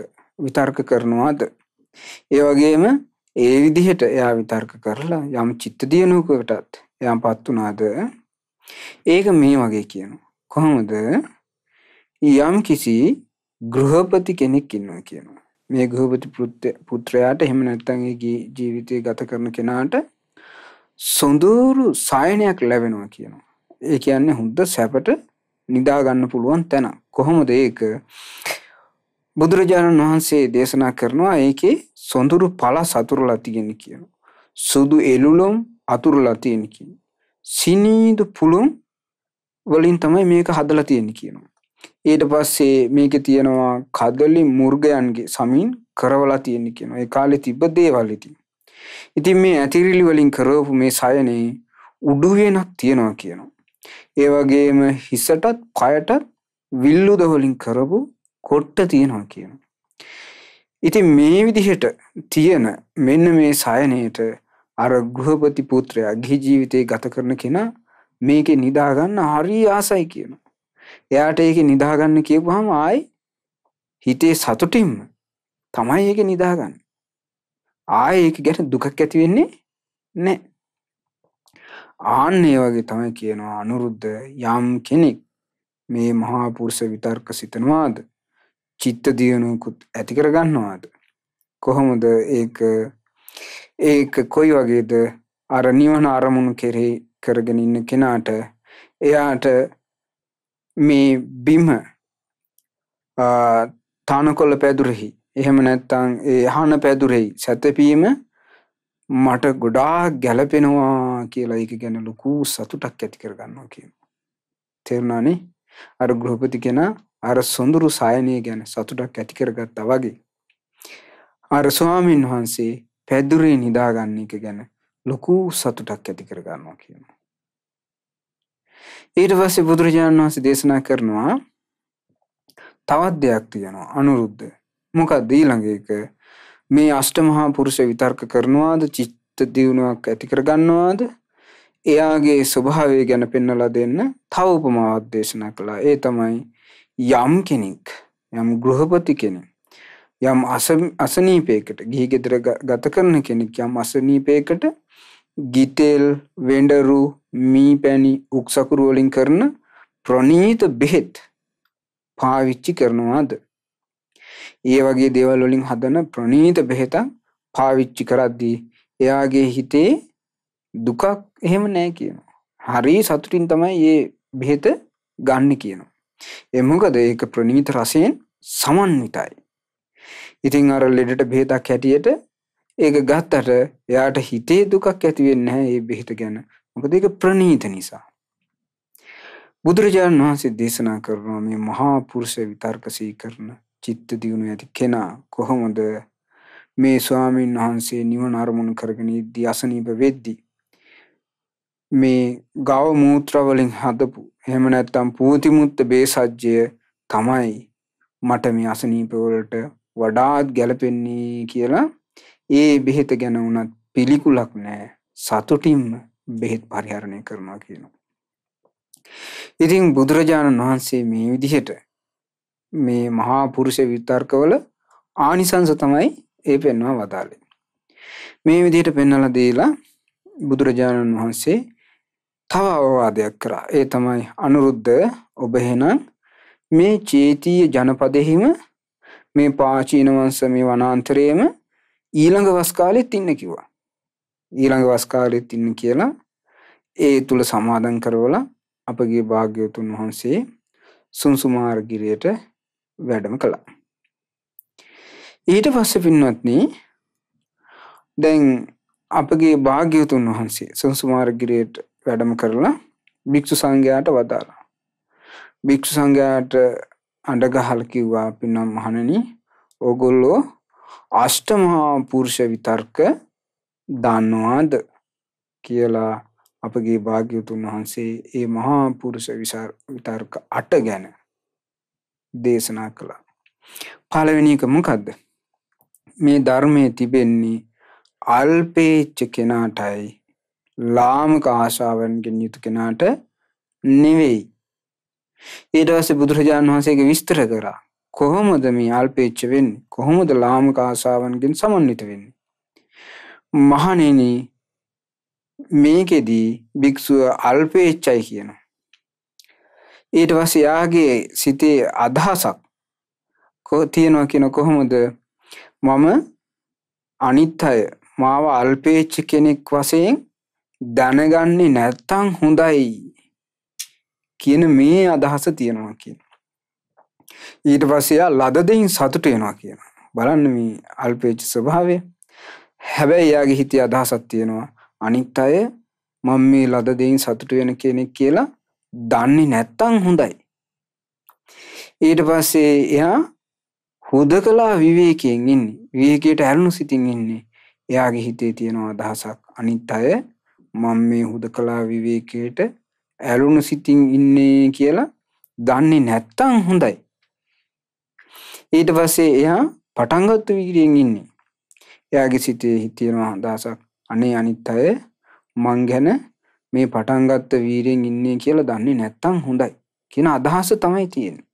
විතර්ක කරනවාද? ඒ වගේම ඒ විදිහට එයා විතර්ක කරලා යම් චිත්ත දියුණුවකටත් එයාපත් වුණාද? ඒක මේ වගේ කියනවා. කොහොමද? යම් කිසි ගෘහපති කෙනෙක් ඉන්නවා කියනවා. මේ ගෘහපති පුත්‍රයාට එහෙම නැත්නම් ජීවිතය ගත කරන කෙනාට සොඳුරු සායනයක් ලැබෙනවා කියනවා. ඒ කියන්නේ හොඳ සැපට නිදා ගන්න පුළුවන් තැන. කොහොමද ඒක? බුදුරජාණන් වහන්සේ දේශනා කරනවා ඒකේ සොඳුරු පළ සතුරුලා තියෙන කියනවා. සුදු එළුලොම් අතුරුලා තියෙන කියනවා. සිනීදු පුළුම් වලින් තමයි මේක හදලා තියෙන්නේ කියනවා. ඊට පස්සේ මේකේ තියෙනවා කදලි මුර්ගයන්ගේ සමීන් කරවලා තියෙන්නේ කියනවා. ඒ කාලේ තිබ්බ දේවල් ඉතින්. ඉතින් මේ ඇතිරිලි වලින් කරවපු මේ සයනේ උඩු වෙනක් තියෙනවා කියනවා. ඒ වගේම හිසටත් කයටත් විල්ලුද වලින් කරපු කොට්ට තියෙනවා කියනවා. ඉතින් මේ විදිහට තියෙන මෙන්න මේ සයනේට අර ගෘහපති පුත්‍රයා ගිහි ජීවිතේ ගත කරන කෙනා මේකේ නිදා ගන්න හරි ආසයි කියනවා. එයාට ඒක නිදාගන්න කියපුවාම ආයි හිතේ සතුටින්ම තමයි ඒක නිදාගන්නේ. ආයි ඒක ගැන දුකක් ඇති වෙන්නේ නැහැ. ආන්න ඒ වගේ තමයි කියනවා අනුරුද්ධ යම් කෙනෙක් මේ මහා පුරුෂ විතර්ක සිතනවාද චිත්ත දියුණුවකුත් ඇති කර ගන්නවාද කොහොමද ඒක ඒක කොයි වගේද අර නිවන අරමුණු කෙරෙහි කරගෙන ඉන්න කෙනාට එයාට මේ බිම තානකොල්ල පැදුරෙහි එහෙම නැත්තං ඒ හන පැදුරෙහි සැතපීම මට ගොඩා ගැලපෙනවා කියලා එක ගැන ලොකු සතුටක් ඇති කරගන්නවා කියන. තෙරුණනේ අර ගෘහපති කෙන අර සොඳුරු සයනය ගැන සතුටක් ඇති කරගත්තා වගේ. අර ස්වාමීන් වහන්සේ පැදුරේ නිදාගන්න එක ගැන ලොකු සතුටක් ඇති කරගන්නවා කියනවා. ඊට පස්සේ බුදුරජාණන් වහන්සේ දේශනා කරනවා තවත් දෙයක් තියෙනවා අනුරුද්ධ. මොකක්ද ඊළඟ එක? මේ අෂ්ටමහා පුරුෂ විතර්ක කරනවාද? චිත්ත දියුණුවක් ඇති කරගන්නවාද? එයාගේ ස්වභාවය ගැන පෙන්වලා දෙන්න තව උපමාවක් දේශනා කළා. ඒ තමයි යම් කෙනෙක් යම් ගෘහපති කෙනෙක් යම් අසනීපයකට ගිහි ගෙදර ගත කරන කෙනෙක් යම් අසනීපයකට ගිතෙල් වෙඬරු මී පැණි උක්සකුරු වලින් කරන ප්‍රනීත බෙහෙත් පාවිච්චි කරනවාද? ඒ වගේ දේවල් වලින් හදන ප්‍රනීත බෙහෙතක් පාවිච්චි කරද්දී එයාගේ හිතේ දුකක් එහෙම නැහැ කියනවා. හරි සතුටින් තමයි මේ බෙහෙත ගන්න කියනවා. ඒ මොකද ඒක ප්‍රනීත රසයෙන් සමන්විතයි. ඉතින් අර ලෙඩට බෙහෙතක් හැටියට ඒක ගත්තට එයාට හිතේ දුකක් ඇති වෙන්නේ නැහැ මේ බෙහෙත ගැන. මොකද ඒක ප්‍රණීත නිසා බුදුරජාණන් වහන්සේ දේශනා කරනවා මේ මහා පුරුෂ විතර්කසී කරන චිත්ත දියුණුව ඇති කෙනා කොහොමද මේ ස්වාමීන් වහන්සේ නිවන අරමුණු කරගෙන ඉද්දී අසනීප වෙද්දී මේ ගව මූත්‍ර වලින් හදපු එහෙම නැත්නම් පූති මුත්ත බේසජ්ජය තමයි මට මේ අසනීප වලට වඩාත් ගැලපෙන්නේ කියලා ඒ බෙහෙත ගැන වුණත් පිළිකුලක් නැහැ සතුටින්ම බෙහෙත් පරිහරණය කරනවා කියනවා. ඉතින් බුදුරජාණන් වහන්සේ මේ විදිහට මේ මහා පුරුෂ විතර්කවල ආනිසංස තමයි ඒ පෙන්වා වදාළේ. මේ විදිහට පෙන්වලා දීලා බුදුරජාණන් වහන්සේ තව අවවාදයක් කරා. ඒ තමයි අනුරුද්ධ ඔබ එහෙනම් මේ චේතීය ජනපදෙහිම මේ පාචීන වංශ මේ වනාන්තරයේම ඊළඟ වස් කාලෙත් ඉන්න කිව්වා. ඊළඟ වස් කාලෙත් ඉන්න කියලා ඒ තුල සමාදන් කරවලා අපගේ භාග්‍යවතුන් වහන්සේ සුන්සුමාර ගිරයට වැඩම කළා. ඊට පස්සේ පින්වත්නි දැන් අපගේ භාග්‍යවතුන් වහන්සේ සුන්සුමාර ගිරයට වැඩම කරලා භික්ෂු සංඝයාට වදාළා. භික්ෂු සංඝයාට අඬගහල් කිව්වා පින්නම් මහණෙනි ඕගොල්ලෝ අෂ්ටමහා පුරුෂ විතර්ක දන්නවාද කියලා අපගේ භාග්‍යතුන් වහන්සේ ඒ මහා පුරුෂ විතර්ක අට ගැන දේශනා කළා. පළවෙනි එක මොකද්ද? මේ ධර්මයේ තිබෙන්නේ අල්පේච්ච කෙනාටයි ලාමක ආශාවන්ගෙන් යුතු කෙනාට නෙවෙයි. ඊට පස්සේ බුදුරජාණන් වහන්සේගේ විස්තර කරා කොහොමද මේ අල්පේච්ච වෙන්නේ? කොහොමද ලාමක ආශාවන්ගෙන් සමන්විත වෙන්නේ? මහණෙනි මේකෙදී භික්ෂුව අල්පේච්චයි කියනවා. ඊට පස්සේ යාගේ සිතේ අදහසක් තියෙනවා කියන කොහොමද මම අනිත් අය මාව අල්පේච්ච කෙනෙක් වශයෙන් දැනගන්නේ නැත්තම් හොඳයි කියන මේ අදහස තියෙනවා කියන. ඊට පස්සේ යා ලද දෙයින් සතුට වෙනවා කියන. බලන්න මේ අල්පේච්ච ස්වභාවය. හැබැයි එයාගේ හිතේ අදහසක් තියෙනවා අනිත් අය මම මේ ලද දෙයින් සතුටු වෙන කෙනෙක් කියලා දන්නේ නැත්තම් හොඳයි. ඊට පස්සේ එයා හුදකලා විවේකයෙන් ඉන්නේ. විවේකයට ඇලුණු සිතින් ඉන්නේ. එයාගේ හිතේ තියෙන අදහසක් අනිත් අය මම මේ හුදකලා විවේකයට ඇලුණු සිතින් ඉන්නේ කියලා දන්නේ නැත්තම් හොඳයි. ඊට පස්සේ එයා පටන්ගත්තු විදියෙන් ඉන්නේ. එයාගේ සිතේ හිතෙනවා අදහසක් අනේ අනිත් අය මං ගැන මේ පටන් ගත්ත වීරෙන් ඉන්නේ කියලා දන්නේ නැත්තම් හොඳයි කියන අදහස තමයි තියෙන්නේ.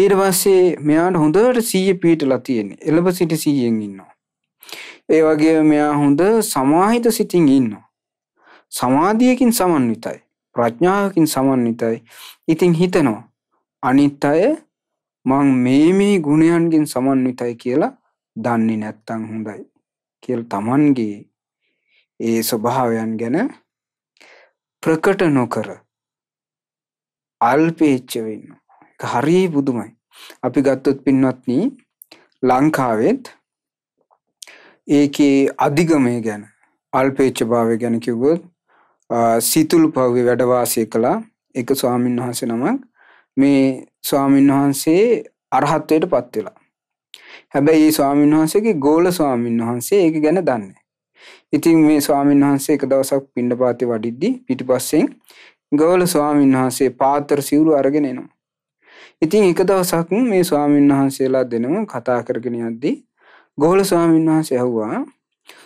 ඊට පස්සේ මෙයාට හොඳට සීය පිහිටලා තියෙන්නේ. එළඹ සිට සීයෙන් ඉන්නවා. ඒ වගේ මෙයා හොඳ සමාහිත සිතින් ඉන්නවා. සමාධියකින් සමන්විතයි. ප්‍රඥාවකින් සමන්විතයි. ඉතින් හිතනවා අනිත් අය මං මේ මේ ගුණයන්ගෙන් සමන්විතයි කියලා දන්නේ නැත්තං හොඳයි කියල් තමන්ගේ ඒ ස්වභාවයන් ගැන ප්‍රකට නොකර අල්පේච්ච වෙන්න හරි බුදුමයි අපි ගත්තොත් පින්වත්නී ලංකාවෙත් ඒකේ අධිගමය ගැන අල්පේච්ච භාවය ගැන කිව්වොත් සිතුල් පව්‍ය වැඩවාසය කළා එක ස්වාමීන් වහන්සේ නමක් මේ ස්වාමීන් වහන්සේ අරහත්වයට පත්වෙලා හැබැයි ඒ ස්වාමීන් වහන්සේගේ ගෝල ස්වාමීන් වහන්සේ ඒක ගැන දන්නේ. ඉතින් මේ ස්වාමීන් වහන්සේ එක දවසක් පිණ්ඩපාතේ වඩිද්දී පිටිපස්සෙන් ගෝල ස්වාමීන් වහන්සේ පාත්‍ර සිවුරු අරගෙන එනවා. ඉතින් එක දවසක් මේ ස්වාමීන් වහන්සේලා දෙනම කතා කරගෙන යද්දී ගෝල ස්වාමීන් වහන්සේ ඇහුවා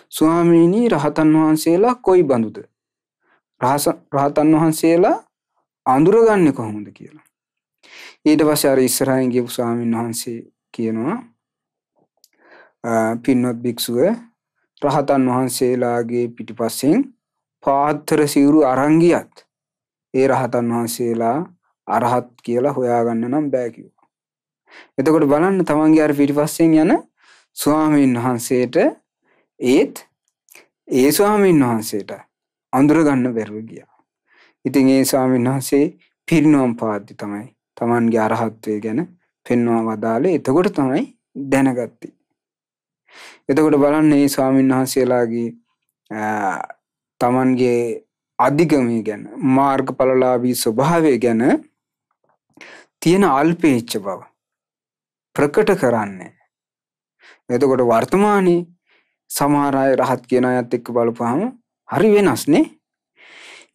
ස්වාමීනි රහතන් වහන්සේලා කොයි බඳුද? රහතන් වහන්සේලා අඳුරගන්නේ කොහොමද කියලා. ඊට පස්සේ අර ඉස්සරහින් ගියපු ස්වාමීන් වහන්සේ කියනවා පින්වත් භික්ෂුව රහතන් වහන්සේලාගේ පිටිපස්සෙන් පාත්තර සිවුරු අරන් ගියත් ඒ රහතන් වහන්සේලා අරහත් කියලා හොයාගන්න නම් බෑ කිව්වා. එතකොට බලන්න තමන්ගේ අර පිටිපස්සෙන් යන ස්වාමීන් වහන්සේට ඒත් ඒ ස්වාමීන් වහන්සේට අඳුරගන්න බැරුව ගියා. ඉතින් ඒ ස්වාමීන් වහන්සේ පිරිනොම් පාද්දි තමයි තමන්ගේ අරහත්වය ගැන පෙන්වා වදාළේ. එතකොට තමයි දැනගත්තේ. එතකොට බලන්න ඒ ස්වාමීන් වහන්සේලාගේ තමන්ගේ අධිගමය ගැන මාර්ග පලලාබී ස්වභාවය ගැන තියෙන අල්පේච්ච බව ප්‍රකට කරන්නේ. එතකොට වර්තමානයේ සමහරය රහත් කියන අයත් එක්ක බලපුහම හරි වෙනස්නේ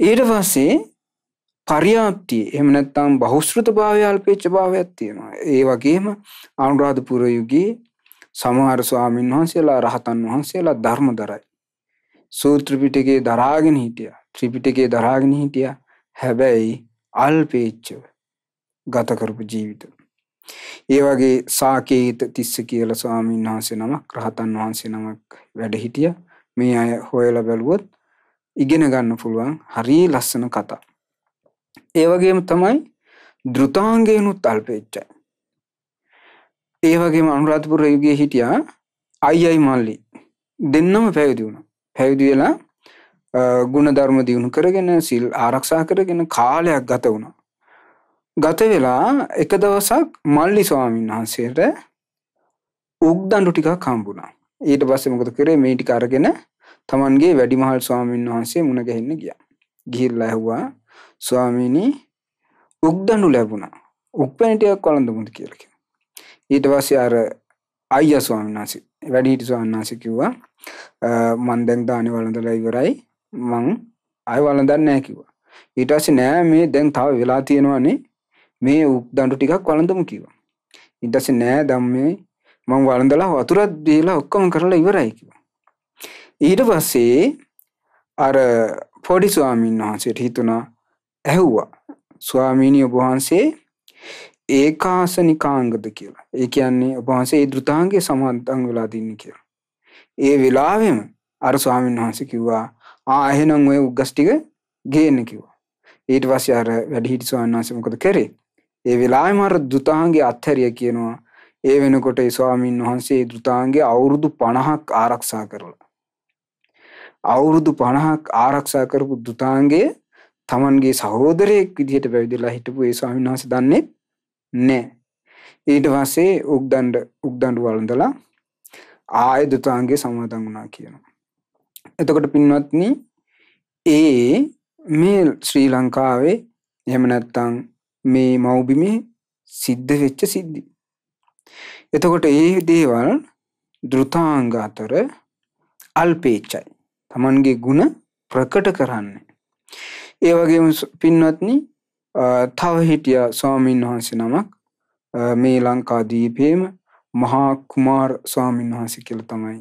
ඊට පස්සේ පරියාප්තිය එහෙම නැත්නම් බහුශ්‍රృత භාවය අල්පේච්ච භාවයක් තියෙනවා ඒ වගේම අනුරාධපුර යුගයේ සමහර ස්වාමීන් වහන්සේලා රහතන් වහන්සේලා ධර්ම දරයි. සූත්‍ර පිටකේ දරාගෙන හිටියා. ත්‍රිපිටකේ දරාගෙන හිටියා. හැබැයි අල්පේච්ඡව ගත කරපු ජීවිත. ඒ වගේ සාකේත තිස්ස කියලා ස්වාමීන් වහන්සේ නමක් රහතන් වහන්සේ නමක් වැඩ හිටියා. මේ අය හොයලා බැලුවොත් ඉගෙන ගන්න පුළුවන් හරිය ලස්සන කතා. ඒ වගේම තමයි ධෘතාංගේනුත් අල්පේච්ඡයි. ඒවගේම අනුරාධපුර යුගයේ හිටියා අයියි මල්ලි දෙන්නම පැවිදි වුණ පැවිදි වෙලා ගුණ ධර්ම දියුණු කරගෙන සිල් ආරක්ෂා කරගෙන කාලයක් ගත වුණා ගත වෙලා එක දවසක් මල්ලි ස්වාමීන් වහන්සේට උක්දඬු ටිකක් හම්බුණා ඊට පස්සේ මොකද කරේ මේ ටික අරගෙන Tamanගේ වැඩිමහල් ස්වාමීන් වහන්සේ මුණ ගැහෙන්න ගියා ගිහිල්ලා ඇහුවා ස්වාමීනි උක්දඬු ලැබුණා උක්පැණි ටිකක් වළඳමුද කියලා ඊට පස්සේ අර අයියා ස්වාමීන් වහන්සේ වැඩිහිටි ස්වාමීන් වහන්සේ කිව්වා මම දැන් දානේ වළඳලා ඉවරයි මං ආය වළඳන්නේ නැහැ කිව්වා ඊට පස්සේ නෑ මේ දැන් තව වෙලා තියෙනවානේ මේ දඬු ටිකක් වළඳමු කිව්වා ඊට පස්සේ නෑ දැන් මේ මම වළඳලා වතුරත් දීලා ඔක්කොම කරලා ඉවරයි කිව්වා ඊට පස්සේ අර පොඩි ස්වාමීන් වහන්සේට හිතුණා ඇහුවා ස්වාමීනි ඔබ වහන්සේ ඒකාසනිකාංගද කියලා. ඒ කියන්නේ ඔබ වහන්සේ ඒ ධෘතාංගයේ සමාදන් වෙලා දින්නේ කියලා. ඒ වෙලාවෙම අර ස්වාමීන් වහන්සේ කිව්වා ආ එහෙනම් ඔය උගස් ටික ගේන්න කිව්වා. ඊට පස්සේ අර වැඩිහිටි ස්වාමීන් වහන්සේ මොකද කරේ? ඒ වෙලාවෙම අර ධෘතාංගයේ අත්හැරිය කියනවා. ඒ වෙනකොට ඒ ස්වාමීන් වහන්සේ ඒ ධෘතාංගයේ අවුරුදු 50ක් ආරක්ෂා කරලා. අවුරුදු 50ක් ආරක්ෂා කරපු ධෘතාංගයේ තමන්ගේ සහෝදරයෙක් විදිහට පැවිදිලා හිටපු ඒ ස්වාමීන් වහන්සේ දන්නේ නැහැ. ඊට පස්සේ උක්දණ්ඩ උක්දණ්ඩ වළඳලා ආය දුතාංගේ සමාදන් වුණා කියනවා. එතකොට පින්වත්නි ඒ මේ ශ්‍රී ලංකාවේ එහෙම නැත්නම් මේ මෞබිමේ සිද්ධ වෙච්ච සිද්ධි. එතකොට ඒ දේවල් ධෘතාංග අතර අල්පේච්චයි. Tamange ගුණ ප්‍රකට කරන්නේ. ඒ වගේම පින්වත්නි තව හිටිය ස්වාමීන් වහන්සේ නමක් මේ ලංකාදීපේම මහා කුමාර ස්වාමීන් වහන්සේ කියලා තමයි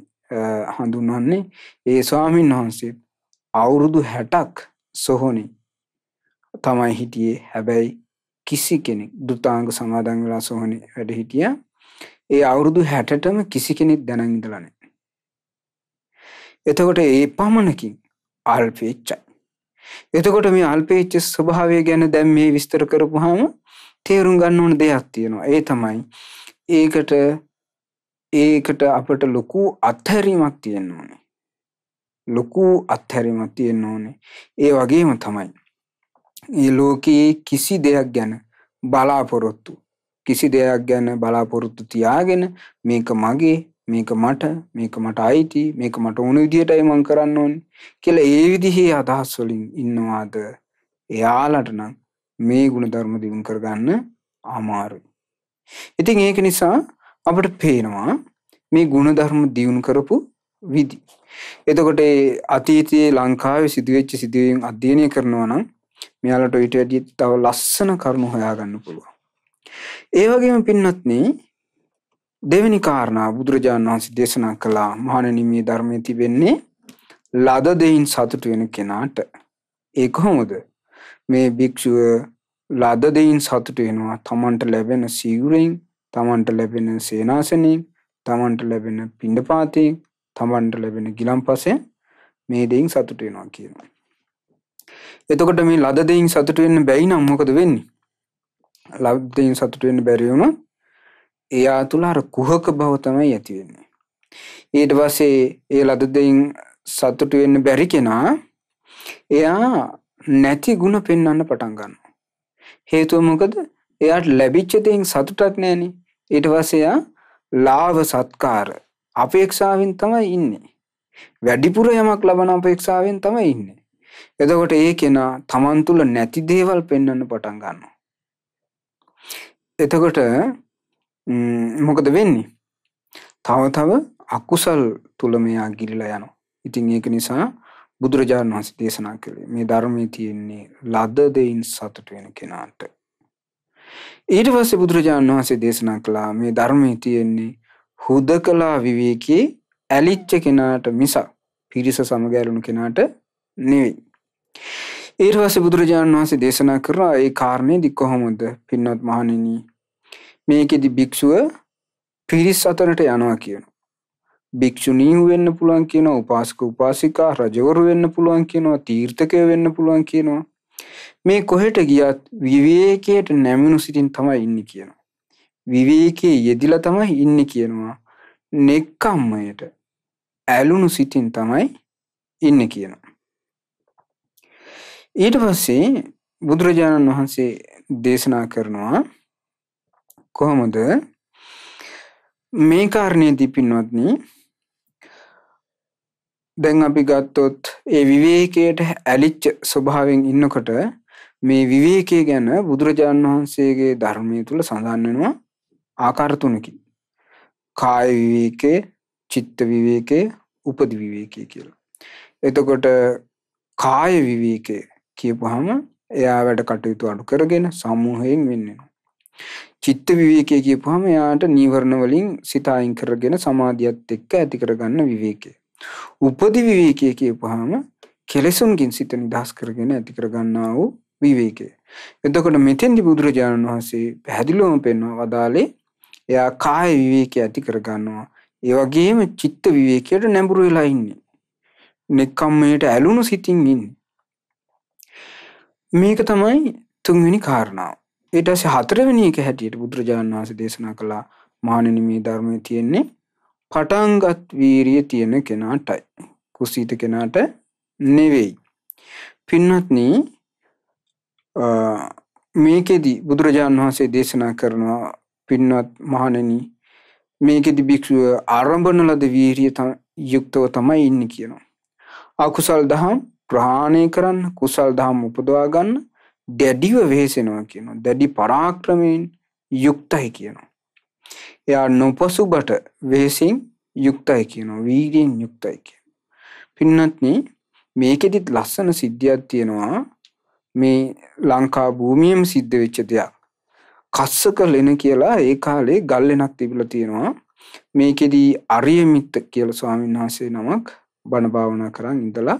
හඳුන්වන්නේ. ඒ ස්වාමීන් වහන්සේ අවුරුදු 60ක් සොහොනේ තමයි හිටියේ. හැබැයි කිසි කෙනෙක් දුතාංග සමාදන් වෙලා සොහොනේ වැඩ හිටියා. ඒ අවුරුදු 60ටම කිසි කෙනෙක් දැනන් ඉඳලා නැහැ. එතකොට ඒ පමණකින් අල්පෙච්චයි. එතකොට මේ අල්පේච්ච ස්වභාවය ගැන දැම් මේ විස්තර කරපුහම තේරුම් ගන්න ඕන දෙයක් තියෙනවා ඒ තමයි ඒකට ඒකට අපට ලොකු අත්හැරීමක් තියෙන්න ඕනේ ලොකු අත්හැරීමක් තියෙන්න ඕනේ ඒ වගේම තමයි ඒ ලෝකයේ කිසි දෙයක් ගැන බලාපොරොත්තු කිසි දෙයක් ගැන බලාපොරොත්තු තියාගෙන මේක මගේ මේක මට මේක මට අයිති මේක මට ඕන විදිහටයි මං කරන්න ඕනි කියලා ඒ විදිහේ අදහස් වලින් ඉන්නවාද එයාලට නම් මේ ಗುಣධර්ම දිනු කරගන්න අමාරුයි. ඉතින් ඒක නිසා අපිට පේනවා මේ ಗುಣධර්ම දිනු කරපු විදි. එතකොට අතීතයේ ලංකාවේ සිදුවෙච්ච සිදුවීම් අධ්‍යයනය කරනවා නම් මෙයාලට ඊට වැඩිය තව ලස්සන කරුණු හොයාගන්න පුළුවන්. ඒ වගේම පින්වත්නි දෙවැනි කාරණා බුදුරජාණන් වහන්සේ දේශනා කළා මහණනිමේ ධර්මය තිබෙන්නේ ලද දෙයින් සතුටු වෙන කෙනාට ඒ කොහොමද මේ භික්ෂුව ලද දෙයින් සතුටු වෙනවා තමන්ට ලැබෙන සිවුරෙන් තමන්ට ලැබෙන සේනාසනෙන් තමන්ට ලැබෙන පිණ්ඩපාතයෙන් තමන්ට ලැබෙන ගිලම්පසෙන් මේ දෙයින් සතුටු වෙනවා කියනවා එතකොට මේ ලද දෙයින් සතුටු වෙන්න බැයි නම් මොකද වෙන්නේ ලද දෙයින් සතුටු වෙන්න බැරි වුණොත් එයා තුල අර කුහක බව තමයි ඇති වෙන්නේ. ඊට පස්සේ ඒ ලද දෙයින් සතුටු වෙන්න බැරි කෙනා එයා නැති ಗುಣ පෙන්වන්න පටන් ගන්නවා. හේතුව මොකද? එයාට ලැබිච්ච දෙයින් සතුටක් නැහෙනේ. ඊට පස්සේ එයා ලාභ සත්කාර අපේක්ෂාවෙන් තමයි ඉන්නේ. වැඩිපුර යමක් ලබන අපේක්ෂාවෙන් තමයි ඉන්නේ. එතකොට ඒ කෙනා Taman තුල නැති දේවල් පෙන්වන්න පටන් ගන්නවා. එතකොට මොකද වෙන්නේ තව තව අකුසල් තුළ මෙයා ගිලිලා යනවා ඉතින් ඒක නිසා බුදුරජාණන් වහන්සේ දේශනා කළේ මේ ධර්මයේ තියෙන්නේ ලද දෙයින් සතුට වෙන කෙනාට ඊට පස්සේ බුදුරජාණන් වහන්සේ දේශනා කළා මේ ධර්මයේ තියෙන්නේ හුදකලා විවේකී ඇලිච්ච කෙනාට මිසක් පිරිස සමග ඇලුණු කෙනාට නෙවෙයි ඊට පස්සේ බුදුරජාණන් වහන්සේ දේශනා කරා ඒ කාරණේ දි කොහොමද පින්වත් මහණෙනි මේකෙදි භික්ෂුව පිරිස් අතරට යනවා කියනවා. භික්ෂුණීහු වෙන්න පුළුවන් කියනවා, උපාසක උපාසිකා රජවරු වෙන්න පුළුවන් කියනවා, තීර්ථකය වෙන්න පුළුවන් කියනවා. මේ කොහෙට ගියත් විවේකයට නැමුණු සිටින් තමයි ඉන්නේ කියනවා. විවේකයේ යෙදිලා තමයි ඉන්නේ කියනවා. නෙක්කම්මයට ඇලුණු සිටින් තමයි ඉන්නේ කියනවා. ඊට පස්සේ බුදුරජාණන් වහන්සේ දේශනා කරනවා කොහොමද මේ කාරණයේදී පින්වත්නි දැන් අපි ගත්තොත් ඒ විවේකයට ඇලිච්ච ස්වභාවයෙන් ඉන්නකොට මේ විවේකයේ ගැන බුදුරජාණන් වහන්සේගේ ධර්මයේ තුල සඳහන් වෙනවා ආකාර තුනකින්. කාය විවේකේ, චිත්ත විවේකේ, උපදි විවේකේ කියලා. එතකොට කාය විවේකේ කියපුවාම එයා වැඩ කටයුතු අඩු කරගෙන සමූහයෙන් වෙන්නේ. චිත්ත විවේකය කියපුවාම එයාට නීවරණ වලින් සිත අයින් කරගෙන සමාධියත් එක්ක ඇති කරගන්න විවේකය. උපදි විවේකය කියපුවාම කෙලෙසුන්ගින් සිත නිදහස් කරගෙන ඇති කරගන්නා වූ විවේකය. එතකොට මෙතෙන්දි බුදුරජාණන් වහන්සේ පැහැදිලිවම පෙන්වන වදාලේ එයා කාය විවේකය ඇති කරගන්නවා. ඒ වගේම චිත්ත විවේකයට නැඹුරු වෙලා ඉන්නේ. නෙක්ඛම්මයට ඇලුණු සිතින් ඉන්නේ. මේක තමයි තුන්වෙනි කාරණාව. ඊටස හතරවෙනි එක හැටියට බුදුරජාණන් වහන්සේ දේශනා කළා මහණෙනි මේ ධර්මයේ තියෙන්නේ පටන්ගත් වීරිය තියෙන කෙනාටයි. කුසීත කෙනාට නෙවෙයි. පින්වත්නි මේකෙදි බුදුරජාණන් වහන්සේ දේශනා කරනවා පින්වත් මහණෙනි මේකෙදි භික්ෂුව ආරම්භන ලද වීරිය යුක්තව තමයි ඉන්නේ කියනවා. අකුසල් දහම් ප්‍රහාණය කරන්න, කුසල් දහම් උපදවා ගන්න, දැඩිව වෙහෙසෙනවා කියනවා. දැඩි පරාක්‍රමයෙන් යුක්තයි කියනවා. එයා නොපසුබට වෙහෙසින් යුක්තයි කියනවා. වීර්යෙන් යුක්තයි කියනවා. පින්නත්නි මේකෙදිත් ලස්සන සිද්ධියක් තියෙනවා. මේ ලංකා භූමියම සිද්ධ වෙච්ච දෙයක්. කස්සක ලෙන කියලා ඒ කාලේ ගල් ලෙනක් තිබිලා තියෙනවා. මේකෙදී අරියමිත්ත කියලා ස්වාමීන් වහන්සේ නමක් බණ භාවනා කරන් ඉඳලා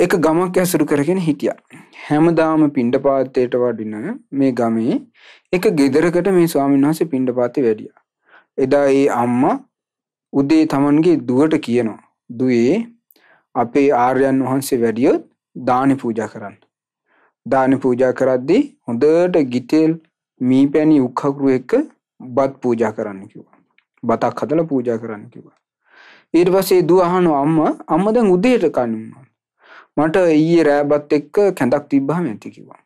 එක ගමක් ඇසුරු කරගෙන හිටියා. හැමදාම පිණ්ඩපාතයට වඩින මේ ගමේ එක ගෙදරකට මේ ස්වාමීන් වහන්සේ පිණ්ඩපාතේ වැඩියා. එදා ඒ අම්මා උදේ Tamanගේ දුවට කියනවා. "දුවේ අපේ ආර්යයන් වහන්සේ වැඩියොත් දානි පූජා කරන්න." දානි පූජා කරද්දී හොඳට ගිතෙල් මීපැණි උක්හකුරු එක බත් පූජා කරන්න කිව්වා. බතක් හදලා පූජා කරන්න කිව්වා. ඊට පස්සේ දුව අහනවා අම්මා අම්මා දැන් උදේට කන්නේ මට ඊයේ රෑබත් එක්ක කැඳක් තිබ්බහම ඇති කිව්වා.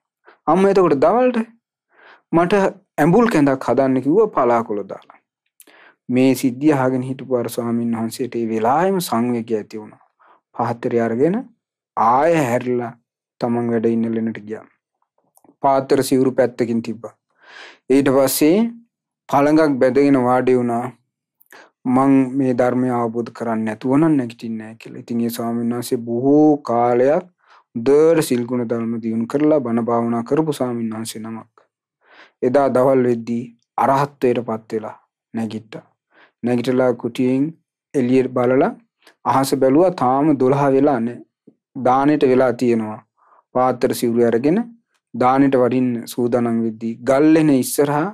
අම්මා එතකොට දවල්ට මට ඇඹුල් කැඳක් හදන්න කිව්වා පලාකොළ දාලා. මේ සිද්ධිය අහගෙන හිටපු අර ස්වාමීන් වහන්සේට ඒ වෙලාවෙම සංවේගය ඇති වුණා. පාත්‍රය අරගෙන ආය හැරිලා Taman වැඩ ඉන්න ලෙනට ගියා. පාත්‍ර සිවුරු පැත්තකින් තිබ්බා. ඊට පස්සේ පළඟක් බැඳගෙන වාඩි වුණා මං මේ ධර්මය අවබෝධ කරන්න නැතුව නම් නැගිටින්නේ නැහැ කියලා. ඉතින් ඒ ස්වාමීන් වහන්සේ බොහෝ කාලයක් දර සිල්ගුණ ධර්ම දියුණු කරලා බණ භාවනා කරපු ස්වාමීන් වහන්සේ නමක්. එදා දවල් වෙද්දී අරහත්ත්වයටපත් වෙලා නැගිට්ටා. නැගිටලා කුටියෙන් එළියට බලලා අහස බැලුවා තාම 12 වෙලා නැහැ. දානෙට වෙලා තියෙනවා. පාත්‍ර සිවුරු අරගෙන දානෙට වඩින්න සූදානම් වෙද්දී ගල්ලෙන ඉස්සරහා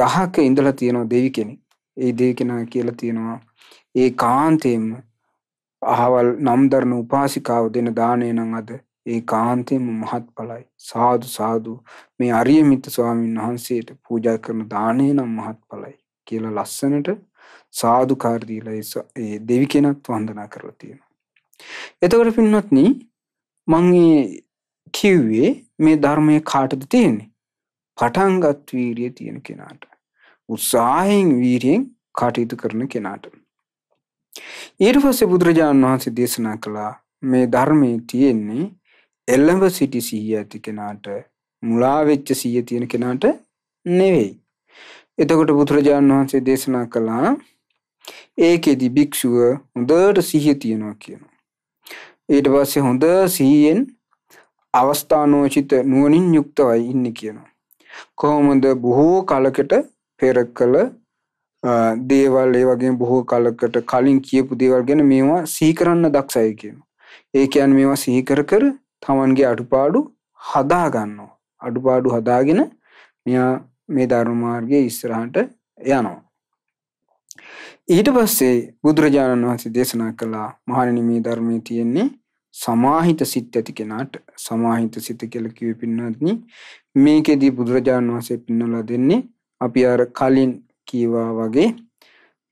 ගහක ඉඳලා තියෙනවා දෙවි කෙනෙක්. ඒදේ කෙනා කියලා තියෙනවා ඒ කාන්තයෙන්ම අහවල් නම්දරන උපාසිකාව දෙන දානය නං අද ඒ කාන්තයෙන්ම මහත් පලයි සාදු සාදු මේ අරිය මිත ස්වාමීන් වහන්සේට පූජා කරන දානය නම් මහත් පලයි කියලා ලස්සනට සාධකාරදීල ඒ දෙවි කෙනත් වන්දනා කරලා තියෙන. එතකට පින්නත්න මංගේ කිව්වේ මේ ධර්මය කාටද තියෙන්නේ පටන්ගත්වීරිය තියෙන කෙනාට උත්සාහයෙන් වීරියෙන් කටයුතු කරන කෙනාට. ඊට පස්සේ බුදුරජාණන් වහන්සේ දේශනා කළා මේ ධර්මයේ තියෙන්නේ එළඹ සිටි සිහිය ඇති කෙනාට මුලා වෙච්ච සිහිය තියෙන කෙනාට නෙවෙයි. එතකොට බුදුරජාණන් වහන්සේ දේශනා කළා ඒකෙදි භික්ෂුව හොඳට සිහිය තියනවා කියනවා. ඊට පස්සේ හොඳ සිහියෙන් අවස්ථානෝචිත නුවණින් යුක්තවයි ඉන්නේ කියනවා. කොහොමද බොහෝ කලකට පෙර කළ දේවල් ඒ වගේ බොහෝ කලකට කලින් කියපු දේවල් ගැන මේවා සීකරන්න දක්සය කියන. ඒකයන් මේවා සීකර කර තමන්ගේ අඩුපාඩු හදාගන්නවා. අඩුපාඩු හදාගෙන මෙයා මේ ධර්මමාර්ගය ඉස්සරහට යනවා. ඊට පස්සේ බුදුරජාණන් වහන්සේ දේශනා කළා මහණෙනි මේ ධර්මයේ තියෙන්නේ සමාහිත සිත් ඇති කෙනාට සමාහිත සිත කියලා කිව්වෙ පින්නත්නි මේකෙදී බුදුරජාණන් වහන්සේ පින්නලා දෙන්නේ අපි අර කලින් කීවා වගේ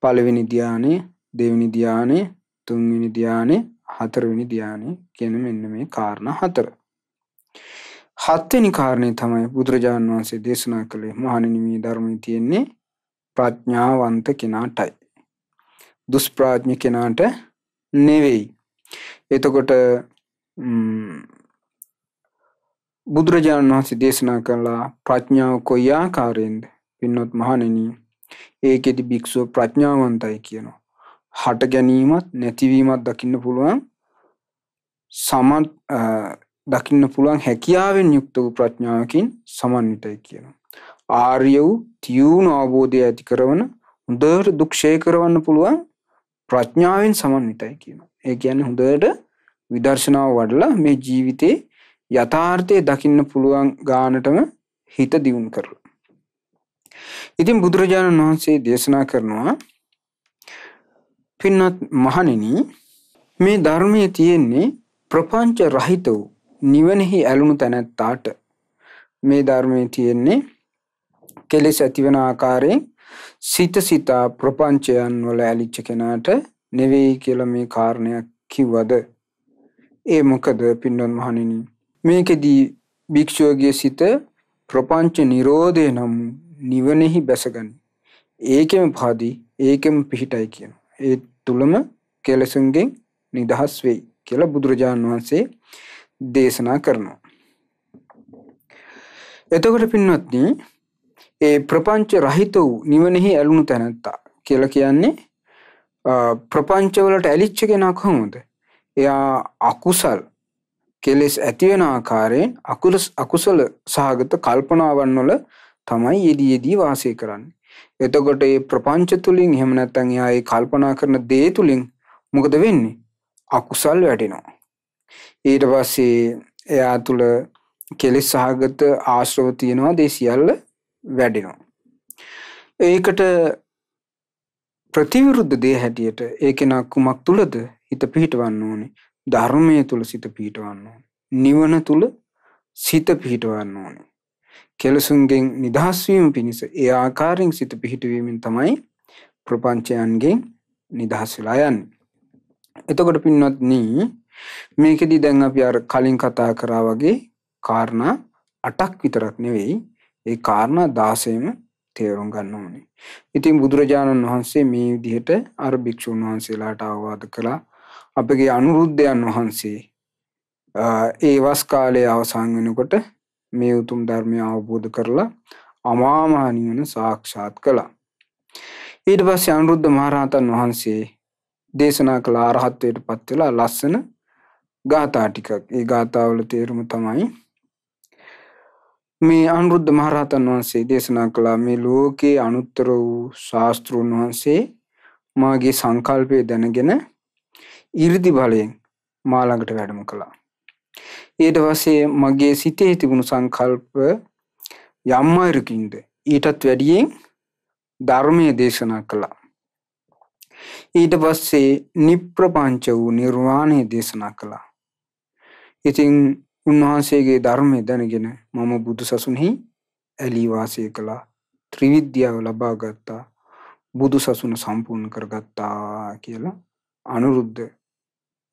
පළවෙනි ධානය, දෙවෙනි ධානය, තුන්වෙනි ධානය, හතරවෙනි ධානය කියන මෙන්න මේ කාරණා හතර. හත්වෙනි කාරණය තමයි බුදුරජාණන් වහන්සේ දේශනා කළේ මහණෙනි මේ ධර්මයේ තියෙන්නේ ප්‍රඥාවන්ත කෙනාටයි. දුෂ්ප්‍රඥ කෙනාට නෙවෙයි. එතකොට බුදුරජාණන් වහන්සේ දේශනා කළා ප්‍රඥාව කොයි ආකාරයෙන්ද පින්නොත් මහණෙනී ඒකෙදි භික්ෂුව ප්‍රඥාවන්තයි කියනවා. හට ගැනීමත් නැතිවීමත් දකින්න පුළුවන් සමන් දකින්න පුළුවන් හැකියාවෙන් යුක්ත වූ ප්‍රඥාවකින් සමන්විතයි කියනවා. ආර්ය වූ තියුණු අවබෝධය ඇති කරවන හොඳට දුක්ෂය කරවන්න පුළුවන් ප්‍රඥාවෙන් සමන්විතයි කියනවා. ඒ කියන්නේ හොඳට විදර්ශනාව වඩලා මේ ජීවිතේ යථාර්ථය දකින්න පුළුවන් ගානටම හිත දියුණු කරලා ඉතින් බුදුරජාණන් වහන්සේ දේශනා කරනවා පින්වත් මහණෙනි මේ ධර්මයේ තියෙන්නේ ප්‍රපංච රහිත වූ නිවනෙහි ඇලුණු තැනැත්තාට මේ ධර්මයේ තියෙන්නේ කෙලෙස් ඇතිවන ආකාරයෙන් සිත සිතා ප්‍රපංචයන් වල ඇලිච්ච කෙනාට නෙවෙයි කියලා මේ කාරණයක් කිව්වද ඒ මොකද පින්වත් මහණෙනි මේකෙදී භික්ෂුවගේ සිත ප්‍රපංච නිරෝධය නම් නිවනෙහි බැසගනි. ඒකෙම පහදී ඒකෙම පිහිටයි කියන. ඒ තුළම කෙලෙසුන්ගෙන් නිදහස් වෙයි කියලා බුදුරජාණන් වහන්සේ දේශනා කරනවා. එතකොට පින්වත්නි ඒ ප්‍රපංච රහිත වූ නිවනෙහි ඇලුණු තැනැත්තා කියලා කියන්නේ ප්‍රපංච වලට ඇලිච්ච කෙනා කොහොමද? එයා අකුසල් කෙලෙස් ඇති වෙන ආකාරයෙන් අකුසල සහගත කල්පනාවන් වල තමයි යෙදී යෙදී වාසය කරන්නේ. එතකොට මේ ප්‍රපංච තුලින් එහෙම නැත්නම් එයා ඒ කල්පනා කරන දේ තුලින් මොකද වෙන්නේ? අකුසල් වැටෙනවා. ඊට පස්සේ එයා තුල කෙලෙස් සහගත ආශ්‍රව තියෙනවා ඒ සියල්ල වැඩෙනවා. ඒකට ප්‍රතිවිරුද්ධ දේ හැටියට ඒ කෙනා කුමක් තුලද හිත පිහිටවන්න ඕනේ? ධර්මයේ තුල සිත පිහිටවන්න ඕනේ. නිවන තුල සිත පිහිටවන්න ඕනේ. කෙලසුන්ගෙන් නිදහස්වීම පිණිස ඒ ආකාරයෙන් සිත පිහිටුවීමෙන් තමයි ප්‍රපංචයන්ගෙන් නිදහස් වෙලා යන්නේ. එතකොට පින්වත්නි මේකෙදි දැන් අපි අර කලින් කතා කරා වගේ කාරණා 8ක් විතරක් නෙවෙයි ඒ කාරණා 16ම තේරුම් ගන්න ඕනේ. ඉතින් බුදුරජාණන් වහන්සේ මේ විදිහට අර භික්ෂුන් වහන්සේලාට අවවාද කළා. අපගේ අනුරුද්ධයන් වහන්සේ ඒ වස් කාලයේ අවසන් වෙනකොට මේ උතුම් ධර්මය අවබෝධ කරලා අමාමහ නිවන සාක්ෂාත් කළා. ඊට පස්සේ අනුරුද්ධ මහරහතන් වහන්සේ දේශනා කළ අරහත්වයට පත් වෙලා ලස්සන ගාථා ටිකක්. ඒ ගාථාවල තේරුම තමයි මේ අනුරුද්ධ මහරහතන් වහන්සේ දේශනා කළා මේ ලෝකේ අනුත්තර වූ ශාස්ත්‍රූන් වහන්සේ මාගේ සංකල්පය දැනගෙන 이르දි බලයෙන් මා ළඟට වැඩම කළා. ඊට පස්සේ මගේ සිතේ තිබුණු සංකල්ප යම් අයරකින්ද ඊටත් වැඩියෙන් ධර්මය දේශනා කළා. ඊට පස්සේ නිප්‍රපංච වූ නිර්වාණය දේශනා කළා. ඉතින් උන්වහන්සේගේ ධර්මය දැනගෙන මම බුදු සසුන්හි ඇලීවාසය කළා ත්‍රිවිද්‍යාව ලබාගත්තා බුදු සසුන සම්පූර්ණ කරගත්තා කියලා අනුරුද්ධ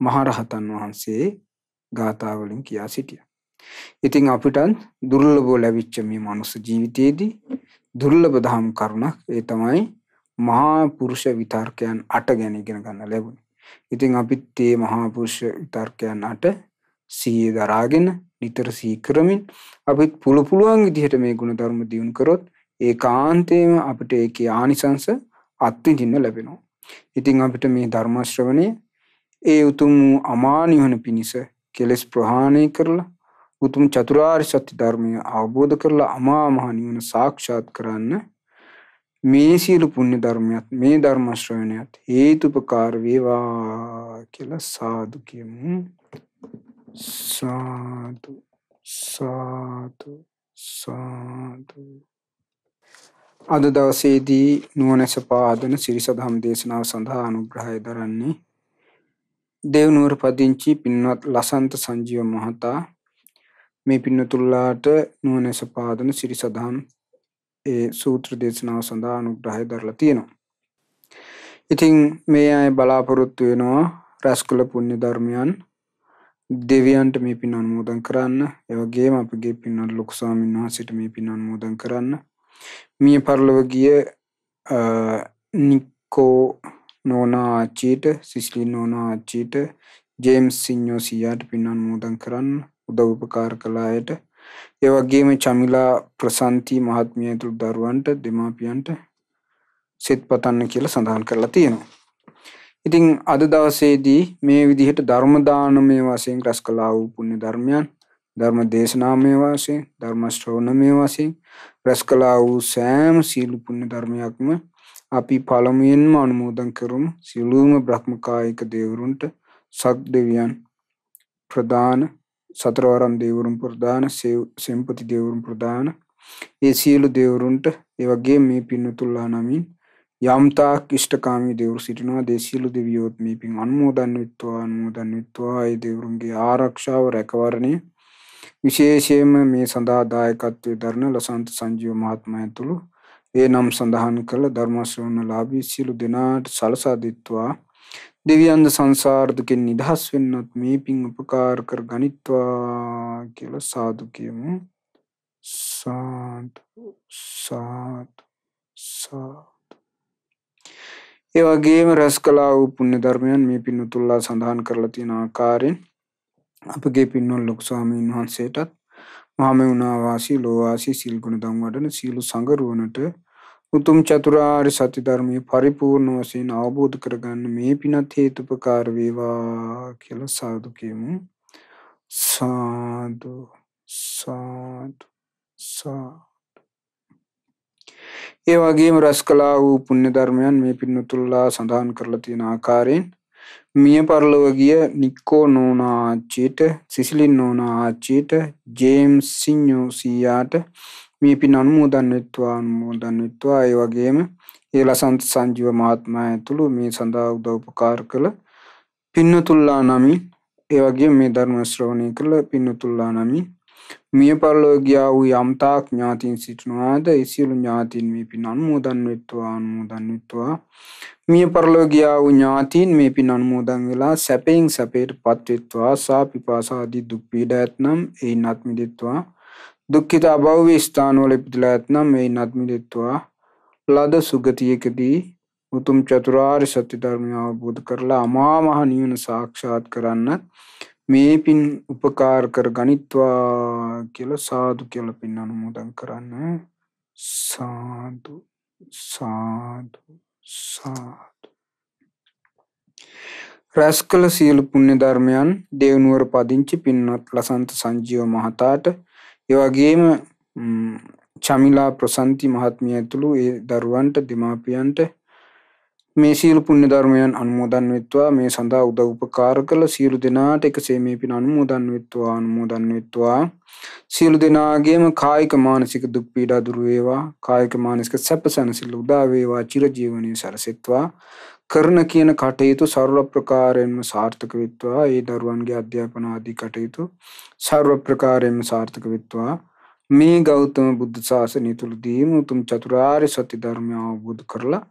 මහරහතන් වහන්සේ ගාථාවලින් කියා සිටියා. ඉතින් අපිට දුර්ලභව ලැබිච්ච මේ මනුස්ස ජීවිතයේදී දුර්ලභ දහම් කරුණක් ඒ තමයි මහා පුරුෂ විතර්කයන් 8 ගැන ඉගෙන ගන්න ලැබුණේ. ඉතින් අපිත් මේ මහා පුරුෂ විතර්කයන් 8 සිහිය දරාගෙන නිතර සිහි කරමින් අපිත් පුළු පුළුවන් විදිහට මේ ගුණ ධර්ම දියුණු කරොත් ඒකාන්තයෙන්ම අපිට ඒකේ ආනිසංස අත්විඳින්න ලැබෙනවා. ඉතින් අපිට මේ ධර්ම ශ්‍රවණය ඒ උතුම් අමා නිවන පිණිස කෙලෙස් ප්‍රහාණය කරලා උතුම් චතුරාර්ය සත්‍ය ධර්මය අවබෝධ කරලා අමා මහ නිවන සාක්ෂාත් කරන්න මේ සියලු පුණ්‍ය ධර්මයත් මේ ධර්ම ශ්‍රවණයත් හේතුපකාර වේවා කියලා සාදු කියමු සාදු සාදු සාදු අද දවසේදී නුවණැස පාදන සිරිසදම් දේශනාව සඳහා අනුග්‍රහය දරන්නේ දෙව්නුවර පදිංචි පින්වත් ලසන්ත සංජීව මහතා මේ පින්නතුල්ලාට නුවණැස පාදන සිරි සදහම් ඒ සූත්‍ර දේශනාව සඳහා අනුග්‍රහය දරලා තියෙනවා. ඉතින් මේ අය බලාපොරොත්තු වෙනවා රැස්කුල පුණ්‍ය ධර්මයන් දෙවියන්ට මේ පින් අනුමෝදන් කරන්න. ඒ වගේම අපගේ පින්වත් ලොකු ස්වාමීන් වහන්සේට මේ පින් අනුමෝදන් කරන්න. මිය පරලොව ගිය නිකෝ Noonaa Achiid, Sisiliin Noonaa Achiid, Jeims Sinyooሲያድ ፊናን කරන්න උදව් උපකාර කළායට. ඒ වගේම චමිලා ප්‍රසන්ති මහත්මිය ඇතුළු දරුවන්ට දෙමාපියන්ට සෙත් පතන්න කියලා සඳහන් කරලා තියෙනවා. ඉතින් අද දවසේදී මේ විදිහට ධර්ම දානමය වශයෙන් රැස් කළා වූ පුණ්‍ය ධර්මයන් ධර්ම දේශනාමය වශයෙන් ධර්ම ශ්‍රවණමය වශයෙන් රැස් කළා වූ සෑම සීල පුණ්‍ය ධර්මයක්ම අපි පළමුවෙන්ම අනුමෝදන් කරමු සියලුම බ්‍රහ්මකායික දෙවරුන්ට සක් දෙවියන් ප්‍රධාන සතරවරම් දෙවරුන් ප්‍රධාන සෙම්පති දෙවරුන් ප්‍රධාන ඒ සියලු දෙවරුන්ට ඒ වගේ මේ පින්නතුල්ලා නමින් යම්තාක් ඉෂ්ඨකාමී දෙවරු සිටිනවා ඒ සියලු දෙවියෝත් මේ පින් අනුමෝදන් වෙත්වා අනුමෝදන් වෙත්වා ඒ දෙවරුන්ගේ ආරක්ෂාව රැකවරණය විශේෂයෙන්ම මේ සඳහා දායකත්වයේ දරන ලසන්ත සංජීව මහත්මයා ඇතුළු ඒ නම් සඳහන් කළ ධර්මශ්‍රවණලාභී සියලු දෙනාට සලසා දෙත්වා දෙවියන්ද සංසාර දුකෙන් නිදහස් වෙන්නත් මේ පින් උපකාර කර ගනිත්වා කියලා සාදු කියමු සාදු සාදු සාදු ඒ වගේම රස කළා වූ පුණ්‍ය ධර්මයන් මේ පින් උතුල්ලා සඳහන් කරලා තියෙන ආකාරයෙන් අපගේ පින්වල් ලොකු ස්වාමීන් වහන්සේටත් මහමෙවුනාවාසී ලෝවාසී සිල්ගුණ දම්වටන සියලු සඟරුවනට උතුම් චතුරාර් සතිධර්මය පරිපූර්ණ වසයෙන් අවබෝධ කරගන්න මේ පිනත් හේතුපකාර වේවා කියල සාධකයමු සාධ සාධ සා ඒ වගේම රස් කලා වූ පුුණ්‍ය ධර්මයන් මේ පින්නතුල්ලා සඳහන් කරලා තියෙන ආකාරයෙන් මිය පරලොව ගිය නික්කෝ නෝනා ආච්චියට, සිසිලින් නෝනා ආච්චියට, ජේම්ස් සිඤ්ඤෝ සීයාට මේ පින් අනුමෝදන් වෙත්වා අනුමෝදන් වෙත්වා ඒ වගේම ඒ ලසන්ත සංජීව මහත්මයා ඇතුළු මේ සඳහා උදව් උපකාර කළ පින්නතුල්ලා නමින් ඒ වගේම මේ ධර්ම ශ්‍රවණය කළ පින්නතුල්ලා නමින් මිය පරලොව ගියා වූ යම්තාක් ඥාතීන් සිටිනවාද ඒ සියලු ඥාතීන් මේ පින් අනුමෝදන් වෙත්වා අනුමෝදන් වෙත්වා මිය පරලොව ගියා වූ ඥාතීන් මේ පින් අනුමෝදන් වෙලා සැපයෙන් සැපයටපත් වෙත්වා සා පිපාසාදී දුක් පීඩා ඇතනම් එයින්වත් මිදෙත්වා දුක්ඛිත අභව්‍ය ස්ථානවල ඉපදලා ඇතනම් එයින්වත් මිදෙත්වා ලද සුගතියකදී උතුම් චතුරාර්ය සත්‍ය ධර්මය අවබෝධ කරලා අමා මහ නිවන සාක්ෂාත් කරන්නත් මේ පින් උපකාර කර ගනිත්වා කියලා සාදු කියලා පින් අනුමෝදන් කරන්න. සාදු සාදු සාදු. රැස් කළ සියලු පුණ්‍ය ධර්මයන් දෙවනුවර පදිංචි පින්වත් ලසන්ත සංජීව මහතාට ඒ වගේම චමිලා ප්‍රසන්ති මහත්මිය ඇතුළු ඒ දරුවන්ට දෙමාපියන්ට මේ සියලු පුණ්‍ය ධර්මයන් අනුමෝදන් වෙත්වා මේ සඳහා උදව් උපකාර කළ සියලු දෙනාට එකසේ මේ පින අනුමෝදන් වෙත්වා අනුමෝදන් වෙත්වා සියලු දෙනාගේම කායික මානසික දුක් පීඩා දුරු වේවා කායික මානසික සැප සැනසෙල්ල උදා වේවා චිරජීවනයේ සරසෙත්වා කරන කියන කටයුතු ਸਰව ප්‍රකාරයෙන්ම සාර්ථක වෙත්වා ඒ දරුවන්ගේ අධ්‍යාපන ආදී කටයුතු ਸਰව ප්‍රකාරයෙන්ම සාර්ථක වෙත්වා මේ ගෞතම බුද්ධ ශාසනය තුලදීම උතුම් චතුරාර්ය සත්‍ය ධර්මය අවබෝධ කරලා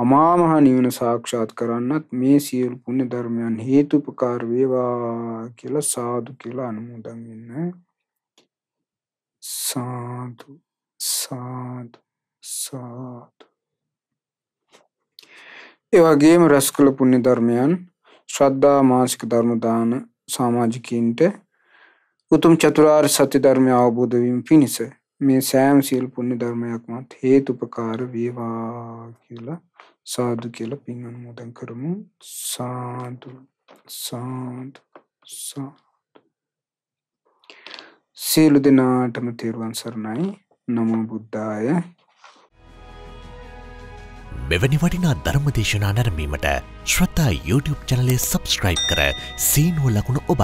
අමාමහ නිවන සාක්ෂාත් කරන්නත් මේ සියලු පුණ්‍ය ධර්මයන් හේතු උපකාර වේවා කියලා සාදු කියලා අනුමෝදන් වෙන්න. සාදු සාදු සාදු. ඒ වගේම රසකල පුණ්‍ය ධර්මයන් ශ්‍රද්ධා මාසික ධර්ම දාන සමාජිකයින්ට උතුම් චතුරාර්ය සත්‍ය ධර්මය අවබෝධ වීම පිණිස මේ සෑම පුණ්‍ය ධර්මයක්මත් හේතුපකාර වේවා කියලා සාදු කියලා පින් අනුමෝදන් කරමු සාදු සාදු සාදු සියලු දෙනාටම තෙරුවන් සරණයි නමෝ බුද්ධාය මෙවැනි වටිනා ධර්ම දේශනා නැරඹීමට ශ්‍රතා YouTube චැනලය සබස්ක්‍රයිබ් කර සීනුව ලකුණු ඔබ